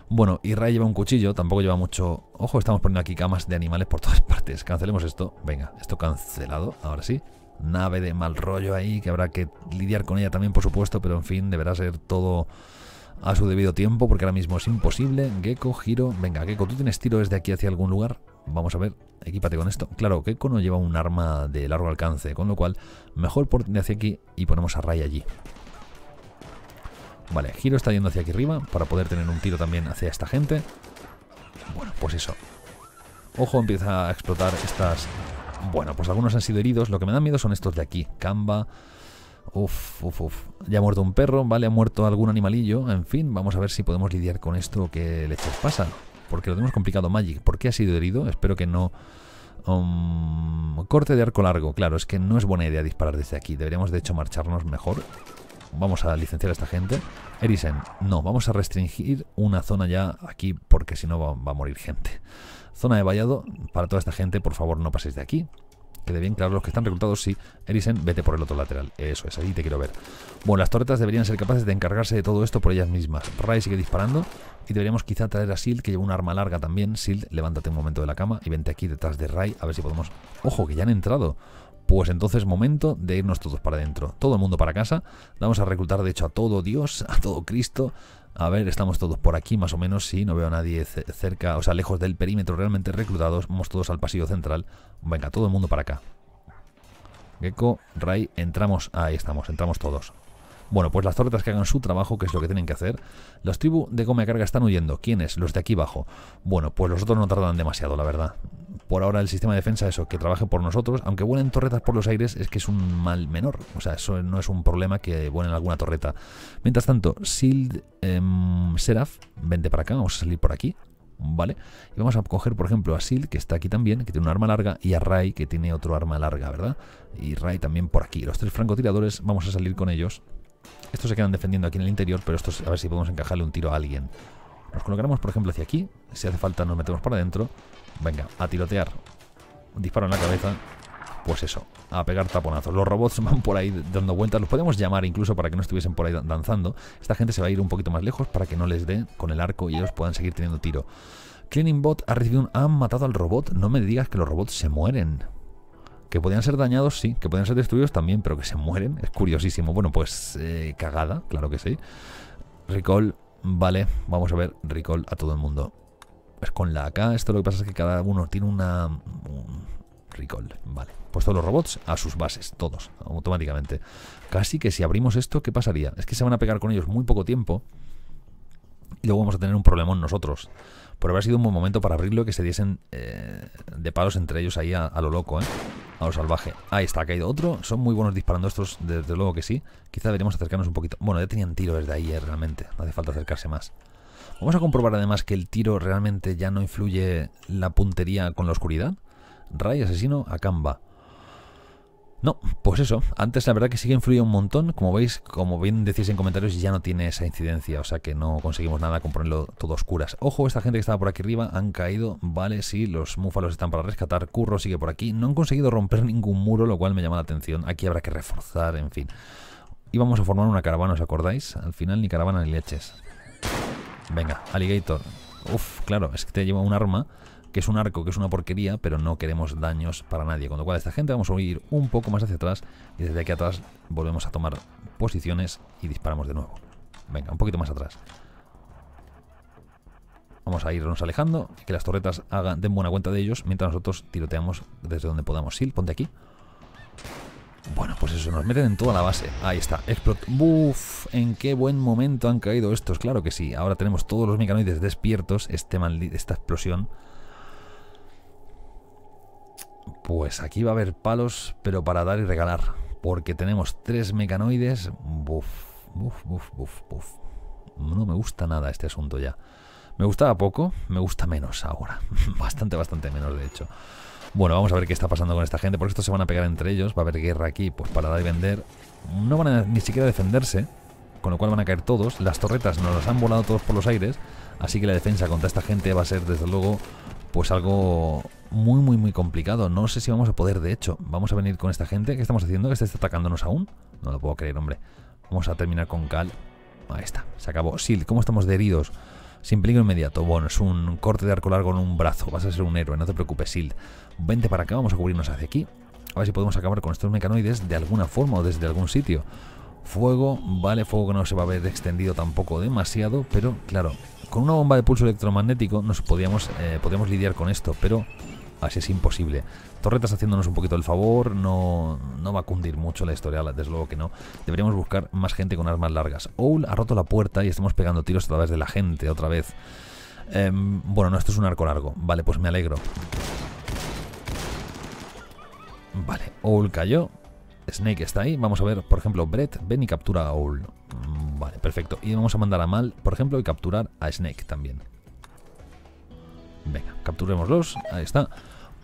S1: Bueno, y Ray lleva un cuchillo, tampoco lleva mucho... Ojo, estamos poniendo aquí camas de animales por todas partes. Cancelemos esto. Venga, esto cancelado, ahora sí. Nave de mal rollo ahí, que habrá que lidiar con ella también, por supuesto, pero en fin, deberá ser todo a su debido tiempo, porque ahora mismo es imposible. Gecko, giro... Venga, Gecko, ¿tú tienes tiro desde aquí hacia algún lugar? Vamos a ver, equípate con esto. Claro, que no lleva un arma de largo alcance, con lo cual mejor por hacia aquí y ponemos a Ray allí. Vale, Giro está yendo hacia aquí arriba para poder tener un tiro también hacia esta gente. Bueno, pues eso. Ojo, empieza a explotar estas... Bueno, pues algunos han sido heridos. Lo que me da miedo son estos de aquí. Camba... Uf, uf, uf. Ya ha muerto un perro, vale, ha muerto algún animalillo. En fin, vamos a ver si podemos lidiar con esto que leches pasan porque lo tenemos complicado. Magic, ¿por qué ha sido herido? Espero que no... Um, corte de arco largo, claro, es que no es buena idea disparar desde aquí. Deberíamos de hecho marcharnos mejor. Vamos a licenciar a esta gente. Erisen, no, vamos a restringir una zona ya aquí porque si no va, va a morir gente. Zona de vallado, para toda esta gente, por favor no paséis de aquí quede bien claro, los que están reclutados sí. Erisen, vete por el otro lateral. Eso es, ahí te quiero ver. Bueno, las torretas deberían ser capaces de encargarse de todo esto por ellas mismas. ray sigue disparando y deberíamos quizá traer a sild que lleva un arma larga también. sild levántate un momento de la cama y vente aquí detrás de ray a ver si podemos... ¡Ojo, que ya han entrado! Pues entonces momento de irnos todos para adentro. Todo el mundo para casa. Vamos a reclutar de hecho a todo Dios, a todo Cristo. A ver, estamos todos por aquí más o menos, sí, no veo a nadie cerca, o sea, lejos del perímetro realmente reclutados. Vamos todos al pasillo central Venga, todo el mundo para acá. Gecko, Ray, entramos. Ahí estamos, entramos todos. Bueno, pues las torretas que hagan su trabajo, que es lo que tienen que hacer. Los tribus de goma carga están huyendo. ¿Quiénes? Los de aquí abajo. Bueno, pues los otros no tardan demasiado, la verdad. Por ahora el sistema de defensa, eso, que trabaje por nosotros, aunque vuelen torretas por los aires, es que es un mal menor. O sea, eso no es un problema que vuelen alguna torreta. Mientras tanto, Sild, em, Seraph, vente para acá, vamos a salir por aquí. ¿vale? Y vamos a coger, por ejemplo, a Sil, que está aquí también, que tiene un arma larga, y a Ray que tiene otro arma larga, ¿verdad? Y Ray también por aquí. Los tres francotiradores, vamos a salir con ellos. Estos se quedan defendiendo aquí en el interior, pero estos a ver si podemos encajarle un tiro a alguien. Nos colocaremos, por ejemplo, hacia aquí. Si hace falta, nos metemos para adentro. Venga, a tirotear. Un disparo en la cabeza pues eso, a pegar taponazos. Los robots van por ahí dando vueltas, los podemos llamar incluso para que no estuviesen por ahí danzando. Esta gente se va a ir un poquito más lejos para que no les dé con el arco y ellos puedan seguir teniendo tiro. Cleaning Bot ha recibido un... Han matado al robot. No me digas que los robots se mueren. Que podían ser dañados, sí. Que podían ser destruidos también, pero que se mueren. Es curiosísimo. Bueno, pues eh, cagada, claro que sí. Recall, vale. Vamos a ver recall a todo el mundo. Es pues con la AK. Esto lo que pasa es que cada uno tiene una... recall, vale pues todos los robots a sus bases, todos, automáticamente. Casi que si abrimos esto, ¿qué pasaría? Es que se van a pegar con ellos muy poco tiempo y luego vamos a tener un problemón nosotros. Pero habrá sido un buen momento para abrirlo y que se diesen eh, de palos entre ellos ahí a, lo loco, ¿eh? a lo salvaje. Ahí está, ha caído otro. Son muy buenos disparando estos, desde luego que sí. Quizá deberíamos acercarnos un poquito. Bueno, ya tenían tiro desde ahí, eh, realmente. No hace falta acercarse más. Vamos a comprobar además que el tiro realmente ya no influye la puntería con la oscuridad. Ray asesino a no, pues eso, antes la verdad que sigue que un montón, como veis, como bien decís en comentarios, ya no tiene esa incidencia, o sea que no conseguimos nada con ponerlo todo oscuras. Ojo, esta gente que estaba por aquí arriba han caído, vale, sí, los múfalos están para rescatar, Curro sigue por aquí, no han conseguido romper ningún muro, lo cual me llama la atención, aquí habrá que reforzar, en fin. Y vamos a formar una caravana, ¿os acordáis? Al final ni caravana ni leches. Venga, Alligator. Uf, claro, es que te lleva un arma que es un arco, que es una porquería, pero no queremos daños para nadie. Con lo cual, esta gente vamos a ir un poco más hacia atrás y desde aquí atrás volvemos a tomar posiciones y disparamos de nuevo. Venga, un poquito más atrás. Vamos a irnos alejando que las torretas hagan, den buena cuenta de ellos mientras nosotros tiroteamos desde donde podamos. Sil, ponte aquí. Bueno, pues eso, nos meten en toda la base. Ahí está, explot... ¡Buf! ¿En qué buen momento han caído estos? Claro que sí. Ahora tenemos todos los mecanoides despiertos. Este Esta explosión pues aquí va a haber palos, pero para dar y regalar. Porque tenemos tres mecanoides. Buf, buf, buf, buf, buf. No me gusta nada este asunto ya. Me gustaba poco, me gusta menos ahora. Bastante, bastante menos, de hecho. Bueno, vamos a ver qué está pasando con esta gente, porque estos se van a pegar entre ellos, va a haber guerra aquí, pues para dar y vender. No van a ni siquiera defenderse, con lo cual van a caer todos. Las torretas nos las han volado todos por los aires, así que la defensa contra esta gente va a ser, desde luego, pues algo muy, muy, muy complicado. No sé si vamos a poder, de hecho. Vamos a venir con esta gente. ¿Qué estamos haciendo? que ¿Este está atacándonos aún? No lo puedo creer, hombre. Vamos a terminar con Cal. Ahí está, se acabó. Sild ¿cómo estamos de heridos? Sin peligro inmediato. Bueno, es un corte de arco largo en un brazo. Vas a ser un héroe, no te preocupes, Sild Vente para acá, vamos a cubrirnos hacia aquí. A ver si podemos acabar con estos mecanoides de alguna forma o desde algún sitio. Fuego, vale, fuego que no se va a ver extendido tampoco demasiado, pero claro, con una bomba de pulso electromagnético nos podíamos, eh, podíamos lidiar con esto, pero es imposible. Torretas haciéndonos un poquito el favor, no, va a cundir mucho la historia, desde luego que no. Deberíamos buscar más gente con armas largas. Owl ha roto la puerta y estamos pegando tiros a través de la gente otra vez. Em, bueno, no, esto es un arco largo. Vale, pues me alegro. Vale, Owl cayó. Snake está ahí. Vamos a ver, por ejemplo, Brett, ven y captura a Owl. Mm, vale, perfecto. Y vamos a mandar a Mal, por ejemplo, y capturar a Snake también. Venga, capturémoslos. Ahí está.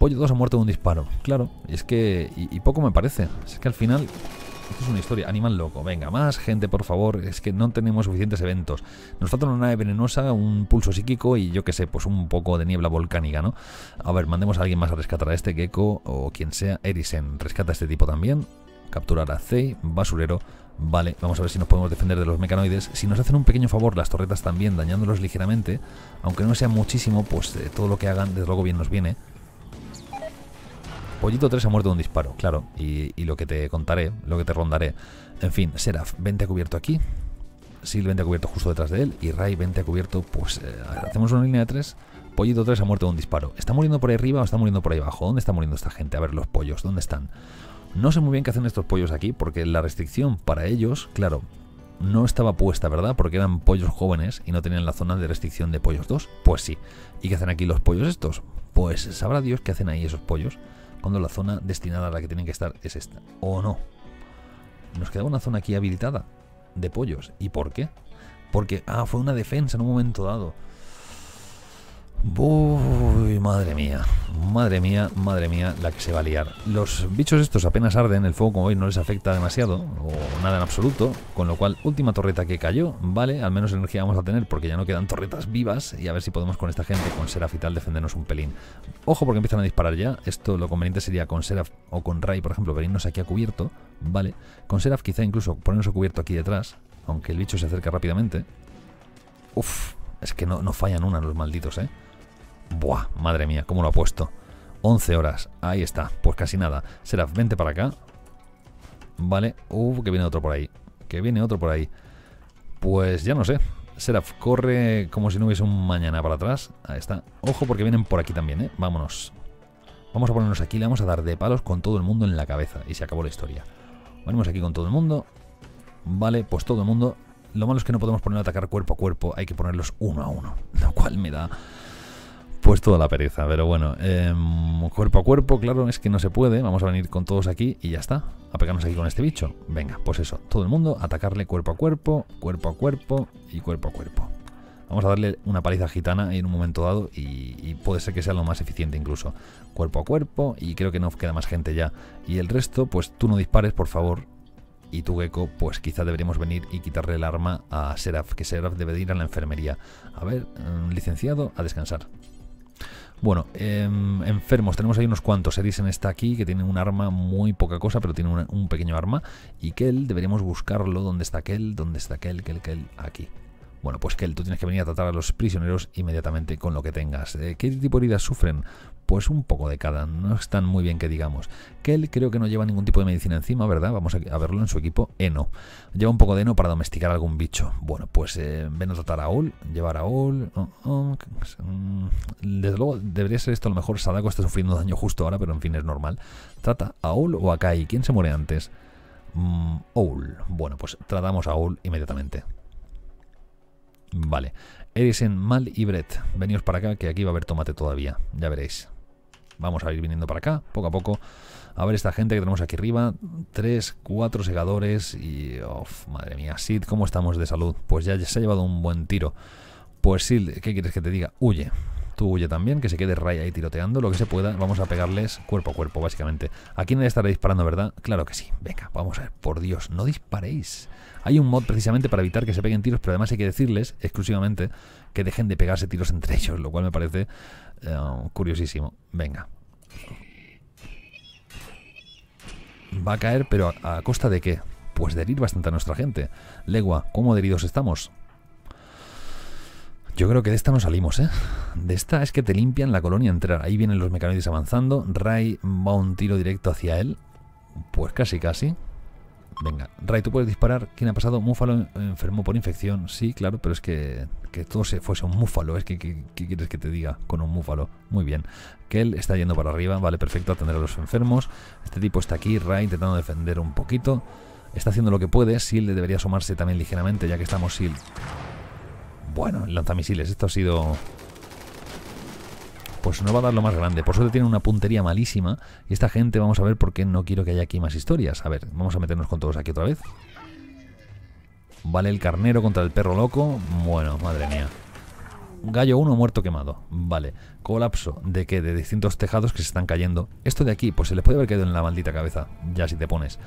S1: Pollo 2 ha muerto de un disparo. Claro, y es que... Y, poco me parece. Es que al final... Esto es una historia, animal loco. Venga, más gente, por favor. Es que no tenemos suficientes eventos. Nos falta una nave venenosa, un pulso psíquico y yo qué sé, pues un poco de niebla volcánica, ¿no? A ver, mandemos a alguien más a rescatar a este Gecko o quien sea. Erisen, rescata a este tipo también. Capturar a Zei, basurero. Vale, vamos a ver si nos podemos defender de los mecanoides. Si nos hacen un pequeño favor las torretas también, dañándolos ligeramente, aunque no sea muchísimo, pues eh, todo lo que hagan desde luego bien nos viene. Pollito 3 ha muerto de un disparo, claro. Y, lo que te contaré, lo que te rondaré. En fin, Seraf, vente a cubierto aquí. Sil, vente a cubierto justo detrás de él. Y Ray, vente a cubierto, pues... Eh, hacemos una línea de 3. Pollito 3 ha muerto de un disparo. ¿Está muriendo por ahí arriba o está muriendo por ahí abajo? ¿Dónde está muriendo esta gente? A ver, los pollos, ¿dónde están? No sé muy bien qué hacen estos pollos aquí, porque la restricción para ellos, claro, no estaba puesta, ¿verdad? Porque eran pollos jóvenes y no tenían la zona de restricción de pollos 2. Pues sí. ¿Y qué hacen aquí los pollos estos? Pues sabrá Dios qué hacen ahí esos pollos cuando la zona destinada a la que tienen que estar es esta. ¿O no? Nos queda una zona aquí habilitada de pollos. ¿Y por qué? Porque, ah, fue una defensa en un momento dado. Uy, madre mía, madre mía, madre mía, la que se va a liar. Los bichos estos apenas arden, el fuego como veis no les afecta demasiado, o nada en absoluto, con lo cual, última torreta que cayó, vale, al menos energía vamos a tener porque ya no quedan torretas vivas y a ver si podemos con esta gente, con tal, defendernos un pelín. Ojo porque empiezan a disparar ya, esto lo conveniente sería con Seraf o con Ray, por ejemplo, venirnos aquí a cubierto, vale, con Seraf quizá incluso ponernos a cubierto aquí detrás, aunque el bicho se acerca rápidamente. Uf, es que no, no fallan una los malditos, eh. Buah, madre mía, cómo lo ha puesto. 11 horas, ahí está, pues casi nada. Seraf, vente para acá. Vale, uh, que viene otro por ahí. Que viene otro por ahí. Pues ya no sé. Seraf, corre como si no hubiese un mañana para atrás. Ahí está. Ojo porque vienen por aquí también, ¿eh? Vámonos. Vamos a ponernos aquí, le vamos a dar de palos con todo el mundo en la cabeza. Y se acabó la historia. Venimos aquí con todo el mundo. Vale, pues todo el mundo. Lo malo es que no podemos poner a atacar cuerpo a cuerpo. Hay que ponerlos uno a uno. Lo cual me da pues toda la pereza. Pero bueno, em, cuerpo a cuerpo, claro, es que no se puede. Vamos a venir con todos aquí y ya está. A pegarnos aquí con este bicho. Venga, pues eso, todo el mundo, atacarle cuerpo a cuerpo, cuerpo a cuerpo y cuerpo a cuerpo. Vamos a darle una paliza gitana en un momento dado y, puede ser que sea lo más eficiente incluso. Cuerpo a cuerpo y creo que no queda más gente ya. Y el resto, pues tú no dispares, por favor. Y tu gecko, pues quizá deberíamos venir y quitarle el arma a Seraph, que Seraph debe ir a la enfermería. A ver, mm, licenciado, a descansar. Bueno, em, enfermos, tenemos ahí unos cuantos. dicen está aquí, que tiene un arma muy poca cosa, pero tiene un pequeño arma. Y Kel, deberíamos buscarlo. ¿Dónde está Kel? ¿Dónde está Kel? Kel, Kel, aquí. Bueno, pues Kel, tú tienes que venir a tratar a los prisioneros inmediatamente con lo que tengas. Eh, ¿Qué tipo de heridas sufren? pues un poco de cada, no están muy bien que digamos. él creo que no lleva ningún tipo de medicina encima, ¿verdad? Vamos a verlo en su equipo, Eno. Lleva un poco de Eno para domesticar algún bicho. Bueno, pues eh, ven a tratar a Ol, llevar a Ol... Oh, oh, mm, desde luego debería ser esto a lo mejor Sadako está sufriendo daño justo ahora, pero en fin es normal. Trata a Ol o a Kai, ¿quién se muere antes? Mm, Bueno, pues tratamos a Owl inmediatamente. Vale. Erisen, Mal y Brett. Veníos para acá, que aquí va a haber tomate todavía. Ya veréis. Vamos a ir viniendo para acá, poco a poco. A ver esta gente que tenemos aquí arriba. Tres, cuatro segadores y... madre mía, Sid, ¿cómo estamos de salud? Pues ya, se ha llevado un buen tiro. Pues Sid, ¿qué quieres que te diga? Huye. Tú huye también, que se quede Ray ahí tiroteando lo que se pueda. Vamos a pegarles cuerpo a cuerpo, básicamente. Aquí le estará disparando, ¿verdad? Claro que sí. Venga, vamos a ver. Por Dios, no disparéis. Hay un mod precisamente para evitar que se peguen tiros, pero además hay que decirles exclusivamente que dejen de pegarse tiros entre ellos, lo cual me parece eh, curiosísimo. Venga. Va a caer, pero a, costa de qué? Pues de herir bastante a nuestra gente. Legua, ¿cómo heridos estamos? Yo creo que de esta no salimos, ¿eh? De esta es que te limpian la colonia entrar. Ahí vienen los mecanoides avanzando. Ray va un tiro directo hacia él. Pues casi, casi. Venga, Ray, tú puedes disparar. ¿Quién ha pasado? Múfalo enfermo por infección. Sí, claro, pero es que, que todo se fuese un múfalo. Es que, ¿qué quieres que te diga con un múfalo? Muy bien. él está yendo para arriba. Vale, perfecto, atender a los enfermos. Este tipo está aquí, Ray, intentando defender un poquito. Está haciendo lo que puede. Sil debería asomarse también ligeramente, ya que estamos Sil. Bueno, lanzamisiles. Esto ha sido pues no va a dar lo más grande. Por suerte tiene una puntería malísima. Y esta gente, vamos a ver por qué no quiero que haya aquí más historias. A ver, vamos a meternos con todos aquí otra vez. Vale el carnero contra el perro loco. Bueno, madre mía. Gallo 1 muerto quemado. Vale. Colapso de que de distintos tejados que se están cayendo. Esto de aquí, pues se le puede haber quedado en la maldita cabeza. Ya si te pones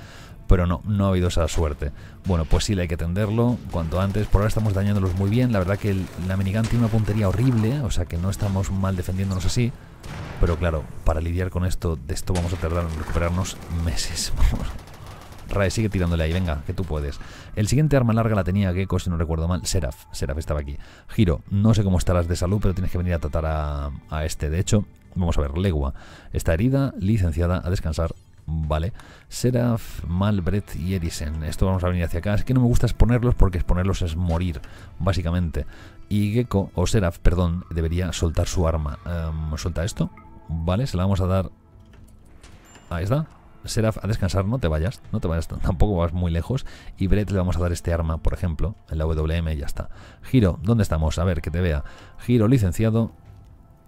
S1: pero no, no ha habido esa suerte. Bueno, pues sí, hay que atenderlo cuanto antes. Por ahora estamos dañándolos muy bien. La verdad que la minigun tiene una puntería horrible, o sea que no estamos mal defendiéndonos así. Pero claro, para lidiar con esto, de esto vamos a tardar en recuperarnos meses. Rae, sigue tirándole ahí, venga, que tú puedes. El siguiente arma larga la tenía Gecko, si no recuerdo mal. Seraph, Seraph estaba aquí. Giro, no sé cómo estarás de salud, pero tienes que venir a tratar a, a este. De hecho, vamos a ver, Legua está herida, licenciada, a descansar Vale. Seraph, Malbret y Edison. Esto vamos a venir hacia acá. Es que no me gusta exponerlos porque exponerlos es morir, básicamente. Y Gecko, o Seraph, perdón, debería soltar su arma. Em, suelta esto. Vale, se la vamos a dar... Ahí está. Seraph, a descansar, no te vayas, no te vayas, tampoco vas muy lejos. Y Brett le vamos a dar este arma, por ejemplo, en la WM ya está. Giro, ¿dónde estamos? A ver, que te vea. Giro, licenciado,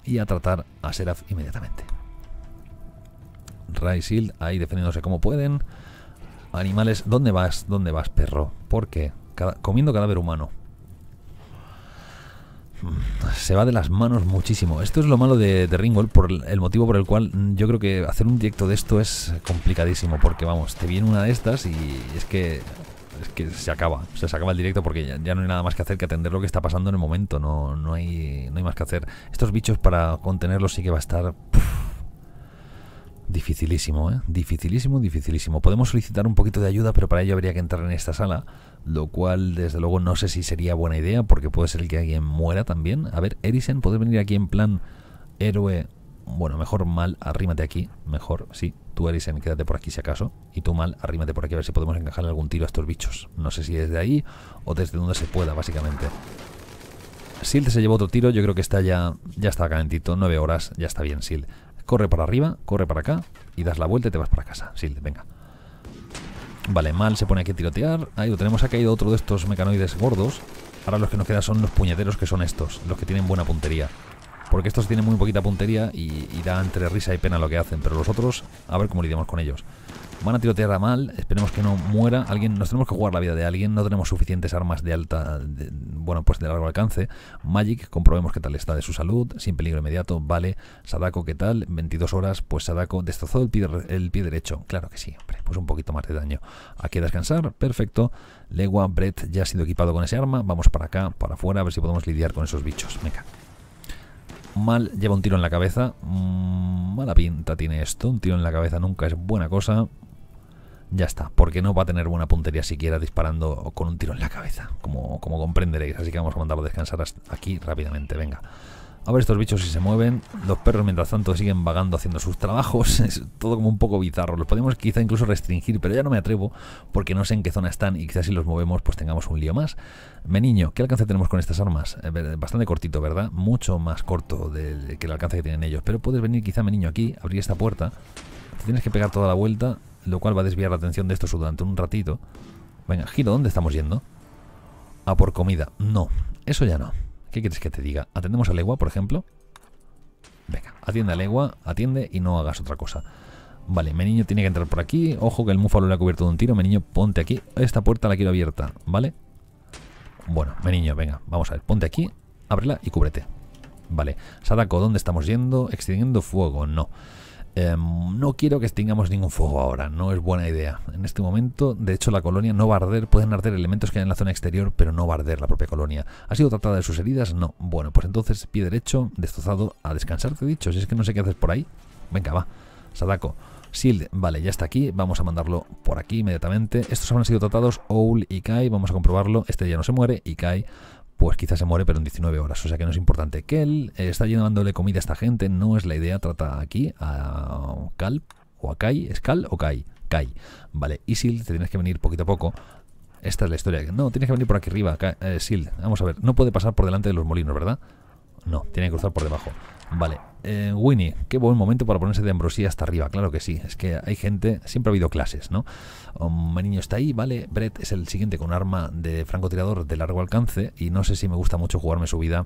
S1: y a tratar a Seraph inmediatamente. Shield ahí defendiéndose como pueden. Animales, ¿dónde vas? ¿Dónde vas, perro? ¿Por qué? comiendo cadáver humano. Mm, se va de las manos muchísimo. Esto es lo malo de, de por el, motivo por el cual yo creo que hacer un directo de esto es complicadísimo, porque vamos, te viene una de estas y es que es que se acaba, se acaba el directo porque ya, no hay nada más que hacer que atender lo que está pasando en el momento, no, hay, hay más que hacer. Estos bichos para contenerlos sí que va a estar... Dificilísimo, ¿eh? Dificilísimo, dificilísimo. Podemos solicitar un poquito de ayuda, pero para ello habría que entrar en esta sala, lo cual desde luego no sé si sería buena idea, porque puede ser que alguien muera también. A ver, Erisen, ¿puedes venir aquí en plan héroe? Bueno, mejor mal, arrímate aquí, mejor, sí. Tú, Erisen, quédate por aquí si acaso. Y tú, mal, arrímate por aquí a ver si podemos encajar algún tiro a estos bichos. No sé si desde ahí o desde donde se pueda, básicamente. Silt se llevó otro tiro, yo creo que está ya, ya está calentito, nueve horas, ya está bien Silt. Corre para arriba, corre para acá y das la vuelta y te vas para casa. Sí, venga. Vale, mal se pone aquí a tirotear. Ahí lo tenemos, ha caído otro de estos mecanoides gordos. Ahora los que nos quedan son los puñeteros que son estos, los que tienen buena puntería. Porque estos tienen muy poquita puntería y, y da entre risa y pena lo que hacen, pero los otros, a ver cómo lidiamos con ellos. Van a tirotear mal, esperemos que no muera. Alguien, nos tenemos que jugar la vida de alguien, no tenemos suficientes armas de alta, bueno, pues de largo alcance. Magic, comprobemos qué tal está de su salud, sin peligro inmediato, vale. Sadako, ¿qué tal? 22 horas, pues Sadako destrozó el pie, derecho. Claro que sí, pues un poquito más de daño. Aquí a descansar, perfecto. Legua, Brett ya ha sido equipado con ese arma. Vamos para acá, para afuera, a ver si podemos lidiar con esos bichos. Venga. Mal lleva un tiro en la cabeza. Mm, mala pinta tiene esto. Un tiro en la cabeza nunca es buena cosa ya está, porque no va a tener buena puntería siquiera disparando con un tiro en la cabeza, como, como comprenderéis. Así que vamos a mandarlo a descansar aquí rápidamente, venga. A ver estos bichos si se mueven. Los perros, mientras tanto, siguen vagando haciendo sus trabajos. Es todo como un poco bizarro. Los podemos quizá incluso restringir, pero ya no me atrevo porque no sé en qué zona están y quizás si los movemos pues tengamos un lío más. Meniño, ¿qué alcance tenemos con estas armas? Eh, bastante cortito, ¿verdad? Mucho más corto del, que el alcance que tienen ellos. Pero puedes venir quizá, Meniño, aquí, abrir esta puerta. Te tienes que pegar toda la vuelta lo cual va a desviar la atención de estos durante un ratito. Venga, giro, ¿dónde estamos yendo? A por comida. No, eso ya no. ¿Qué quieres que te diga? ¿Atendemos a Legua, por ejemplo? Venga, atiende a Legua, atiende y no hagas otra cosa. Vale, mi niño tiene que entrar por aquí. Ojo que el múfalo le ha cubierto de un tiro. Mi niño, ponte aquí. Esta puerta la quiero abierta, ¿vale? Bueno, mi niño, venga, vamos a ver. Ponte aquí, ábrela y cúbrete. Vale, Sadako, ¿dónde estamos yendo? Extendiendo fuego, no. Em, no quiero que extingamos ningún fuego ahora, no es buena idea. En este momento, de hecho, la colonia no va a arder, pueden arder elementos que hay en la zona exterior, pero no va a arder la propia colonia. ¿Ha sido tratada de sus heridas? No. Bueno, pues entonces pie derecho, destrozado, a descansar, te he dicho. Si es que no sé qué haces por ahí, venga, va. Sadako. Shield, vale, ya está aquí, vamos a mandarlo por aquí inmediatamente. Estos han sido tratados, Owl y Kai, vamos a comprobarlo. Este ya no se muere, y Kai pues quizás se muere, pero en 19 horas. O sea que no es importante. Que él eh, está llevándole comida a esta gente, no es la idea. Trata aquí a Cal o a Kai. ¿Es Cal o Kai? Kai. Vale, y te tienes que venir poquito a poco. Esta es la historia. No, tienes que venir por aquí arriba, Kai, eh, Vamos a ver, no puede pasar por delante de los molinos, ¿verdad? No, tiene que cruzar por debajo. Vale. Eh, Winnie, qué buen momento para ponerse de ambrosía hasta arriba. Claro que sí. Es que hay gente, siempre ha habido clases, ¿no? niño está ahí, ¿vale? Brett es el siguiente con arma de francotirador de largo alcance y no sé si me gusta mucho jugarme su vida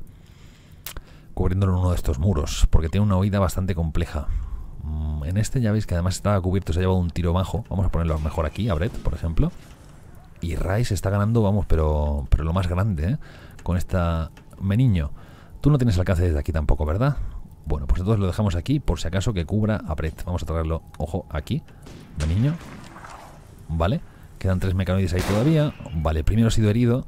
S1: cubriéndolo en uno de estos muros, porque tiene una oída bastante compleja. Mm, en este ya veis que además estaba cubierto, se ha llevado un tiro bajo. Vamos a ponerlo mejor aquí, a Brett, por ejemplo. Y Rice está ganando, vamos, pero, pero lo más grande, ¿eh? Con esta Meniño. Tú no tienes alcance desde aquí tampoco, ¿verdad? Bueno, pues entonces lo dejamos aquí por si acaso que cubra a Brett. Vamos a traerlo, ojo, aquí, Meniño. ¿vale? Quedan tres mecanoides ahí todavía. Vale, primero ha sido herido.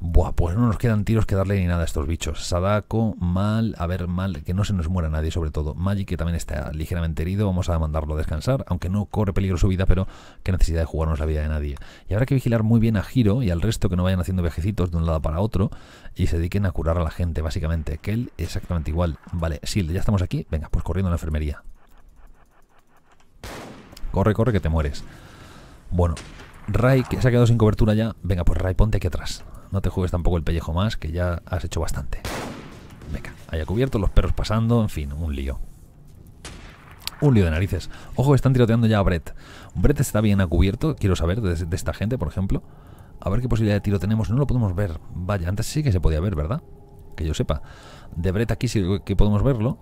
S1: Buah, pues no nos quedan tiros que darle ni nada a estos bichos. Sadako, Mal, a ver, Mal, que no se nos muera nadie sobre todo. Magic, que también está ligeramente herido, vamos a mandarlo a descansar, aunque no corre peligro su vida, pero qué necesidad de jugarnos la vida de nadie. Y habrá que vigilar muy bien a Hiro y al resto que no vayan haciendo vejecitos de un lado para otro y se dediquen a curar a la gente, básicamente. Kel, exactamente igual. Vale, Shield, ya estamos aquí. Venga, pues corriendo a la enfermería. Corre, corre, que te mueres. Bueno, Ray, que se ha quedado sin cobertura ya. Venga, pues Ray, ponte aquí atrás. No te juegues tampoco el pellejo más, que ya has hecho bastante. Venga, haya cubierto, los perros pasando, en fin, un lío. Un lío de narices. Ojo, están tiroteando ya a Brett. ¿Brett está bien a cubierto? Quiero saber, de, esta gente, por ejemplo. A ver qué posibilidad de tiro tenemos. No lo podemos ver. Vaya, antes sí que se podía ver, ¿verdad? Que yo sepa. De Brett aquí sí que podemos verlo.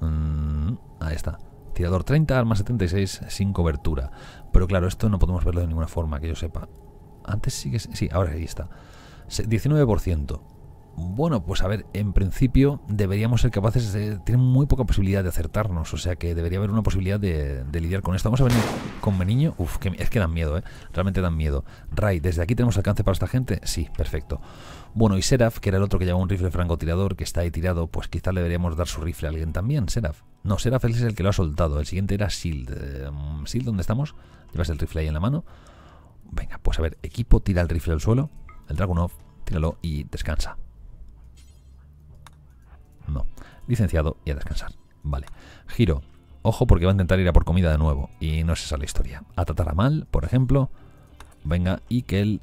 S1: Mm, ahí está. Tirador 30, arma 76 sin cobertura. Pero claro, esto no podemos verlo de ninguna forma, que yo sepa. Antes sí que... Sí, ahora ahí está. 19%. Bueno, pues a ver, en principio deberíamos ser capaces Tienen muy poca posibilidad de acertarnos, o sea que debería haber una posibilidad de, lidiar con esto. Vamos a venir con Meniño. Uf, que, es que dan miedo, ¿eh? Realmente dan miedo. Ray, ¿desde aquí tenemos alcance para esta gente? Sí, perfecto. Bueno, y Seraf, que era el otro que llevaba un rifle francotirador que está ahí tirado, pues quizá le deberíamos dar su rifle a alguien también, Seraf. No, Seraf es el que lo ha soltado. El siguiente era Shield. Em, ¿Shield dónde estamos? Llevas el rifle ahí en la mano. Venga, pues a ver, equipo, tira el rifle al suelo. El Dragunov, tíralo y descansa. No. Licenciado y a descansar. Vale. Giro. Ojo porque va a intentar ir a por comida de nuevo. Y no es esa la historia. A tratar a mal, por ejemplo. Venga, y que él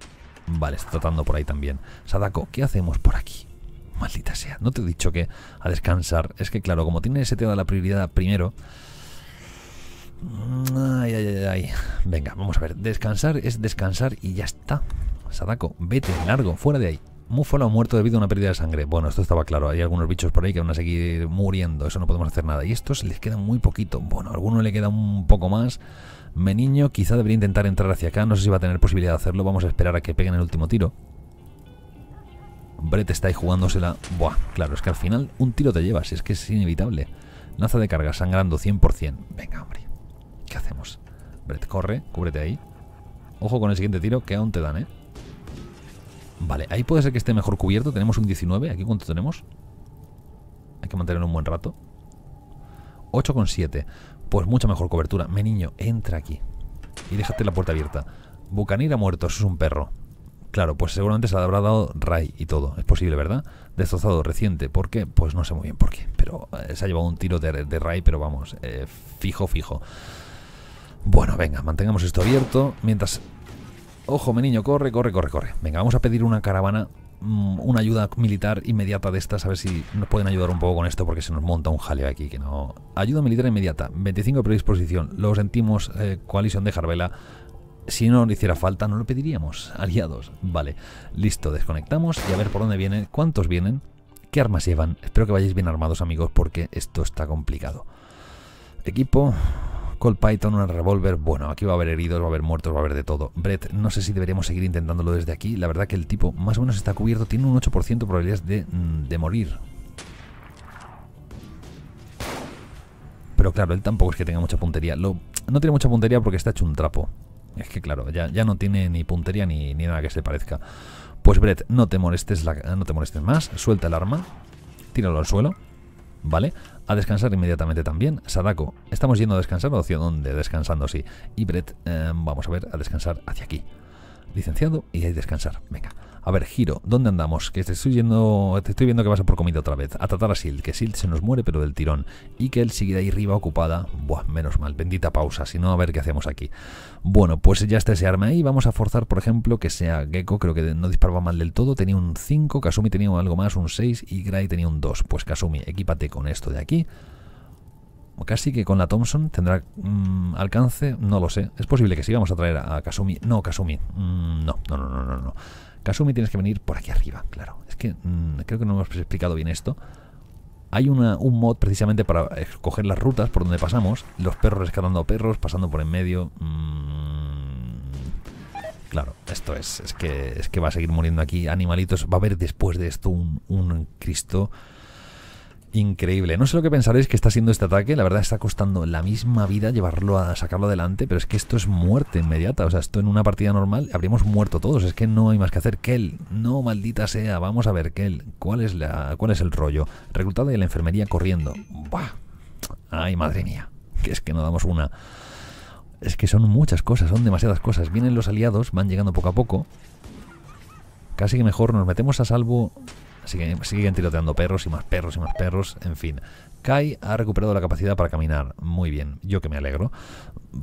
S1: Vale, está tratando por ahí también. Sadako, ¿qué hacemos por aquí? Maldita sea, no te he dicho que a descansar. Es que claro, como tiene ese tema de la prioridad primero... Mm, ay, ay, ay, ay. Venga, vamos a ver. Descansar es descansar y ya está. Sadako, vete, largo, fuera de ahí. fue ha muerto debido a una pérdida de sangre. Bueno, esto estaba claro. Hay algunos bichos por ahí que van a seguir muriendo. Eso no podemos hacer nada. Y estos les queda muy poquito. Bueno, a alguno le queda un poco más. Meniño quizá debería intentar entrar hacia acá. No sé si va a tener posibilidad de hacerlo. Vamos a esperar a que peguen el último tiro. Brett está ahí jugándosela. Buah, claro, es que al final un tiro te llevas. Es que es inevitable. Lanza de carga, sangrando 100%. Venga, hombre. ¿Qué hacemos? Brett, corre, cúbrete ahí. Ojo con el siguiente tiro, que aún te dan, ¿eh? Vale, ahí puede ser que esté mejor cubierto. Tenemos un 19. ¿Aquí cuánto tenemos? Hay que mantenerlo un buen rato. con 8,7. Pues mucha mejor cobertura. Me niño, entra aquí. Y déjate la puerta abierta. Bucanir ha muerto, eso es un perro. Claro, pues seguramente se le habrá dado Ray y todo. Es posible, ¿verdad? Destrozado reciente. ¿Por qué? Pues no sé muy bien por qué. Pero eh, se ha llevado un tiro de, de Ray, pero vamos, eh, fijo, fijo. Bueno, venga, mantengamos esto abierto. Mientras... Ojo, mi niño, corre, corre, corre, corre. Venga, vamos a pedir una caravana Mm, una ayuda militar inmediata de estas, a ver si nos pueden ayudar un poco con esto, porque se nos monta un jaleo aquí que no. Ayuda militar inmediata, 25 de predisposición. Lo sentimos, eh, coalición de Jarvela. Si no le hiciera falta, no lo pediríamos. Aliados. Vale, listo, desconectamos y a ver por dónde vienen, cuántos vienen, qué armas llevan. Espero que vayáis bien armados, amigos, porque esto está complicado. Equipo, col Python, un revólver. Bueno, aquí va a haber heridos, va a haber muertos, va a haber de todo. Brett, no sé si deberíamos seguir intentándolo desde aquí. La verdad que el tipo más o menos está cubierto. Tiene un 8% de probabilidades mm, de, morir. Pero claro, él tampoco es que tenga mucha puntería. no tiene mucha puntería porque está hecho un trapo. Es que claro, ya, no tiene ni puntería ni, nada que se parezca. Pues Brett, no te molestes, no te molestes más. Suelta el arma. Tíralo al suelo. ¿vale? A descansar inmediatamente también. Sadako, ¿estamos yendo a descansar o hacia dónde? Descansando, sí. Y Brett, eh, vamos a ver, a descansar hacia aquí. Licenciado y ahí descansar. Venga. A ver, giro, ¿dónde andamos? Que te estoy te estoy viendo que vas a por comida otra vez. A tratar a Silt, que Silt se nos muere pero del tirón. Y que él sigue ahí arriba ocupada. Buah, menos mal, bendita pausa, si no a ver qué hacemos aquí. Bueno, pues ya está ese arma ahí. Vamos a forzar, por ejemplo, que sea Gecko, creo que no disparaba mal del todo. Tenía un 5, Kasumi tenía algo más, un 6 y Gray tenía un 2. Pues Kasumi, equípate con esto de aquí casi que con la Thompson tendrá alcance, no lo sé. Es posible que sí, vamos a traer a, Kasumi. No, Kasumi. no, no, no, no, no. Kasumi, tienes que venir por aquí arriba, claro. Es que mm, creo que no hemos explicado bien esto. Hay un mod precisamente para escoger las rutas por donde pasamos. Los perros rescatando perros, pasando por en medio. Mm, claro, esto es, es que, es que va a seguir muriendo aquí animalitos. Va a haber después de esto un Cristo increíble. No sé lo que pensaréis que está haciendo este ataque. La verdad está costando la misma vida llevarlo a sacarlo adelante, pero es que esto es muerte inmediata. O sea, esto en una partida normal habríamos muerto todos. Es que no hay más que hacer. Kel, no maldita sea. Vamos a ver, Kel, ¿cuál es, la, cuál es el rollo? Reclutado de la enfermería corriendo. Buah. Ay, madre mía. Que es que no damos una. Es que son muchas cosas, son demasiadas cosas. Vienen los aliados, van llegando poco a poco. Casi que mejor nos metemos a salvo Así que siguen tiroteando perros y más perros y más perros. En fin, Kai ha recuperado la capacidad para caminar. Muy bien, yo que me alegro.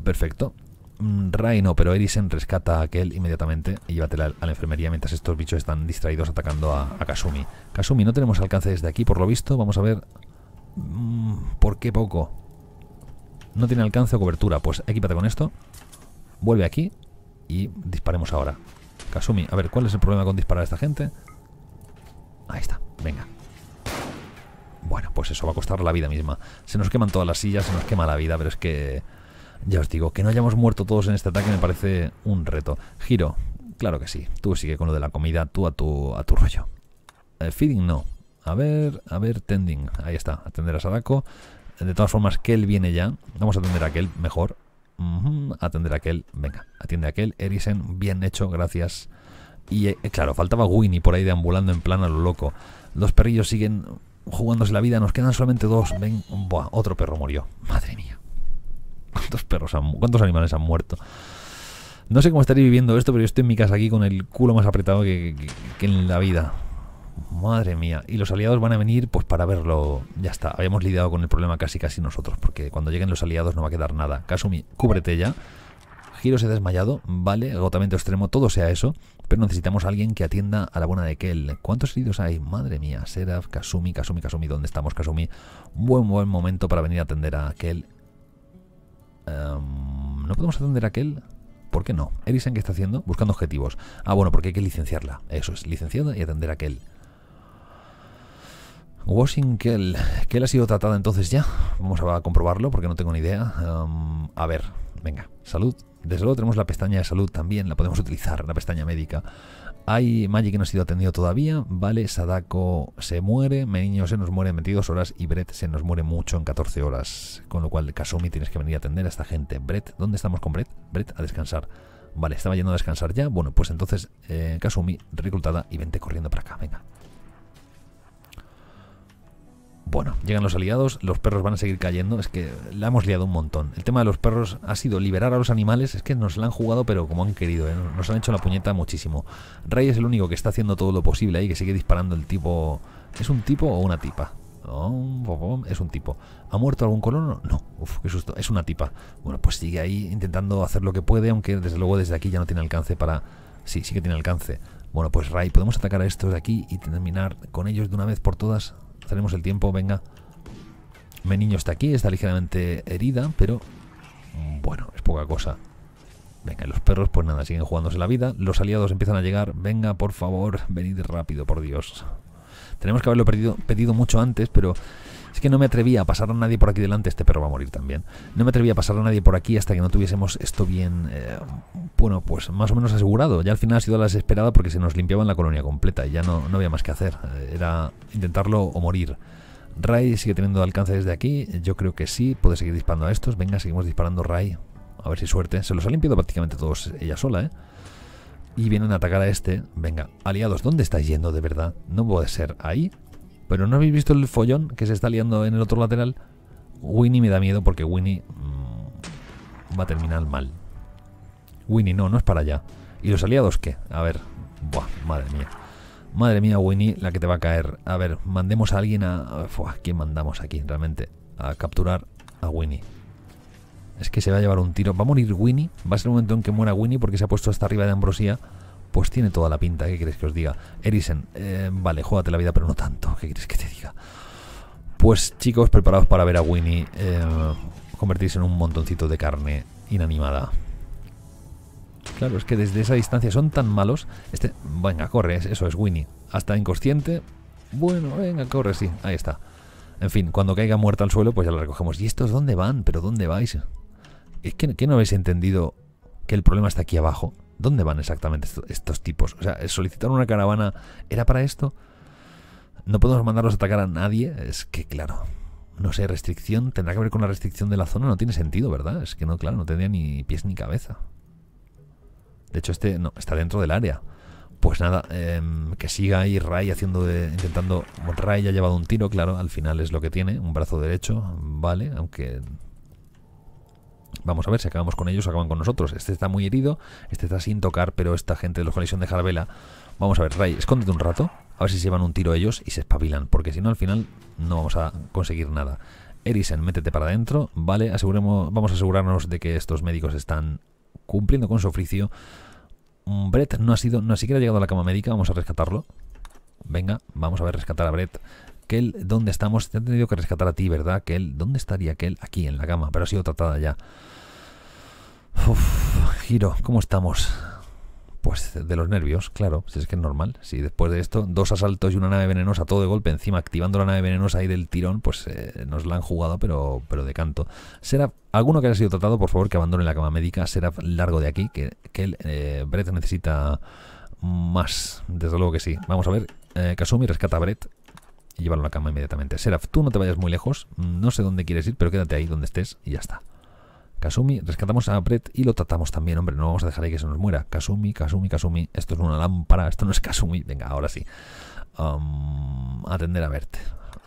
S1: Perfecto. Mm, Raino, pero Erisen rescata a aquel inmediatamente y llévatela a la enfermería mientras estos bichos están distraídos atacando a, Kasumi. Kasumi, no tenemos alcance desde aquí, por lo visto. Vamos a ver... Mm, ¿Por qué poco? No tiene alcance o cobertura. Pues equipate con esto. Vuelve aquí y disparemos ahora. Kasumi, a ver, ¿cuál es el problema con disparar a esta gente? Ahí está, venga. Bueno, pues eso va a costar la vida misma. Se nos queman todas las sillas, se nos quema la vida, pero es que... Ya os digo, que no hayamos muerto todos en este ataque me parece un reto. Giro, claro que sí. Tú sigue con lo de la comida, tú a tu, a tu rollo. Eh, feeding no. A ver, a ver, tending. Ahí está, atender a Sadako. De todas formas, Kel viene ya. Vamos a atender a Kel, mejor. Atender a Kel venga, atiende a aquel. Erisen, bien hecho, gracias. Y eh, claro, faltaba Winnie por ahí deambulando en plan a lo loco. Los perrillos siguen jugándose la vida, nos quedan solamente dos. Ven, Buah, otro perro murió. Madre mía. ¿Cuántos perros cuántos animales han muerto? No sé cómo estaréis viviendo esto, pero yo estoy en mi casa aquí con el culo más apretado que, en la vida. Madre mía. Y los aliados van a venir pues para verlo. Ya está. Habíamos lidiado con el problema casi casi nosotros. Porque cuando lleguen los aliados no va a quedar nada. Kasumi, cúbrete ya. Giro se ha desmayado. Vale. Agotamiento extremo. Todo sea eso. Pero necesitamos a alguien que atienda a la buena de Kel. ¿Cuántos heridos hay? Madre mía, Seraph, Kasumi, Kasumi, Kasumi, ¿dónde estamos, Kasumi? Un buen, buen momento para venir a atender a Kel. Em, ¿No podemos atender a Kel? ¿Por qué no? Erisen, ¿qué está haciendo? Buscando objetivos. Ah, bueno, porque hay que licenciarla. Eso es, licenciada y atender a Kel. Washington Kell. Kell ha sido tratada entonces ya. Vamos a comprobarlo porque no tengo ni idea. Em, a ver, venga, salud. Desde luego tenemos la pestaña de salud también, la podemos utilizar, la pestaña médica. Hay Magic que no ha sido atendido todavía, vale, Sadako se muere, Meniño se nos muere en 22 horas y Brett se nos muere mucho en 14 horas. Con lo cual, Kasumi, tienes que venir a atender a esta gente. Brett, ¿dónde estamos con Brett? Brett, a descansar. Vale, estaba yendo a descansar ya. Bueno, pues entonces, eh, Kasumi, reclutada y vente corriendo para acá, venga. Bueno, llegan los aliados, los perros van a seguir cayendo, es que la hemos liado un montón. El tema de los perros ha sido liberar a los animales, es que nos la han jugado pero como han querido, ¿eh? nos han hecho la puñeta muchísimo. Ray es el único que está haciendo todo lo posible ahí, que sigue disparando el tipo... ¿Es un tipo o una tipa? es un tipo. ¿Ha muerto algún colono? No. Uf, qué susto. Es una tipa. Bueno, pues sigue ahí intentando hacer lo que puede, aunque desde luego desde aquí ya no tiene alcance para... Sí, sí que tiene alcance. Bueno, pues Ray, podemos atacar a estos de aquí y terminar con ellos de una vez por todas tenemos el tiempo, venga. Mi niño está aquí, está ligeramente herida, pero mm, bueno, es poca cosa. Venga, los perros, pues nada, siguen jugándose la vida. Los aliados empiezan a llegar. Venga, por favor, venid rápido, por Dios. Tenemos que haberlo pedido mucho antes, pero es que no me atrevía a pasar a nadie por aquí delante, este perro va a morir también. No me atrevía a pasar a nadie por aquí hasta que no tuviésemos esto bien, eh, bueno, pues más o menos asegurado. Ya al final ha sido la desesperada porque se nos limpiaban la colonia completa y ya no, no había más que hacer. Eh, era intentarlo o morir. Ray sigue teniendo alcance desde aquí, yo creo que sí, puede seguir disparando a estos. Venga, seguimos disparando Ray. a ver si suerte. Se los ha limpiado prácticamente todos ella sola, ¿eh? Y vienen a atacar a este. Venga, aliados, ¿dónde estáis yendo de verdad? No puede ser. ¿Ahí? Pero ¿no habéis visto el follón que se está liando en el otro lateral? Winnie me da miedo porque Winnie mm, va a terminar mal. Winnie, no, no es para allá. ¿Y los aliados qué? A ver. Buah, madre mía. Madre mía, Winnie, la que te va a caer. A ver, mandemos a alguien a... ¿Quién mandamos aquí realmente? A capturar a Winnie. Es que se va a llevar un tiro. Va a morir Winnie. Va a ser el momento en que muera Winnie porque se ha puesto hasta arriba de Ambrosía. Pues tiene toda la pinta, ¿qué querés que os diga? Erisen, eh, vale, juégate la vida, pero no tanto, ¿qué quieres que te diga? Pues chicos, preparados para ver a Winnie eh, convertirse en un montoncito de carne inanimada. Claro, es que desde esa distancia son tan malos. Este, venga, corre, eso es Winnie. Hasta inconsciente. Bueno, venga, corre, sí, ahí está. En fin, cuando caiga muerta al suelo, pues ya la recogemos. ¿Y estos dónde van? ¿Pero dónde vais? ¿Es que no habéis entendido que el problema está aquí abajo? ¿Dónde van exactamente estos, tipos? O sea, solicitar una caravana era para esto. No podemos mandarlos a atacar a nadie. Es que, claro, no sé, restricción. Tendrá que ver con la restricción de la zona. No tiene sentido, ¿verdad? Es que no, claro, no tendría ni pies ni cabeza. De hecho, este no, está dentro del área. Pues nada, em, que siga ahí Ray haciendo de, intentando... Ray ya ha llevado un tiro, claro, al final es lo que tiene, un brazo derecho, vale, aunque Vamos a ver si acabamos con ellos o acaban con nosotros. Este está muy herido, este está sin tocar, pero esta gente de los colisión de Jarvela... Vamos a ver, Ray, escóndete un rato, a ver si se llevan un tiro ellos y se espabilan, porque si no al final no vamos a conseguir nada. Erisen, métete para adentro, vale, vamos a asegurarnos de que estos médicos están cumpliendo con su oficio. Mm, Brett no ha sido, no ha siquiera ha llegado a la cama médica, vamos a rescatarlo. Venga, vamos a ver rescatar a Brett. Kel, ¿dónde estamos? Te han tenido que rescatar a ti, ¿verdad? Kel, ¿dónde estaría Kel? Aquí, en la cama, pero ha sido tratada ya. Uf, Giro, ¿cómo estamos? Pues de los nervios, claro, si es que es normal. Si después de esto, dos asaltos y una nave venenosa, todo de golpe, encima activando la nave venenosa ahí del tirón, pues eh, nos la han jugado, pero, pero de canto. Será alguno que haya sido tratado, por favor, que abandone la cama médica. Será largo de aquí, que, que eh, Brett necesita más. Desde luego que sí. Vamos a ver. Eh, Kasumi rescata a Brett y llevarlo a la cama inmediatamente. Seraph, tú no te vayas muy lejos, no sé dónde quieres ir, pero quédate ahí donde estés y ya está. Kasumi, rescatamos a Brett y lo tratamos también, hombre, no vamos a dejar ahí que se nos muera. Kasumi, Kasumi, Kasumi, esto es una lámpara, esto no es Kasumi, venga, ahora sí. Um, atender a Bert,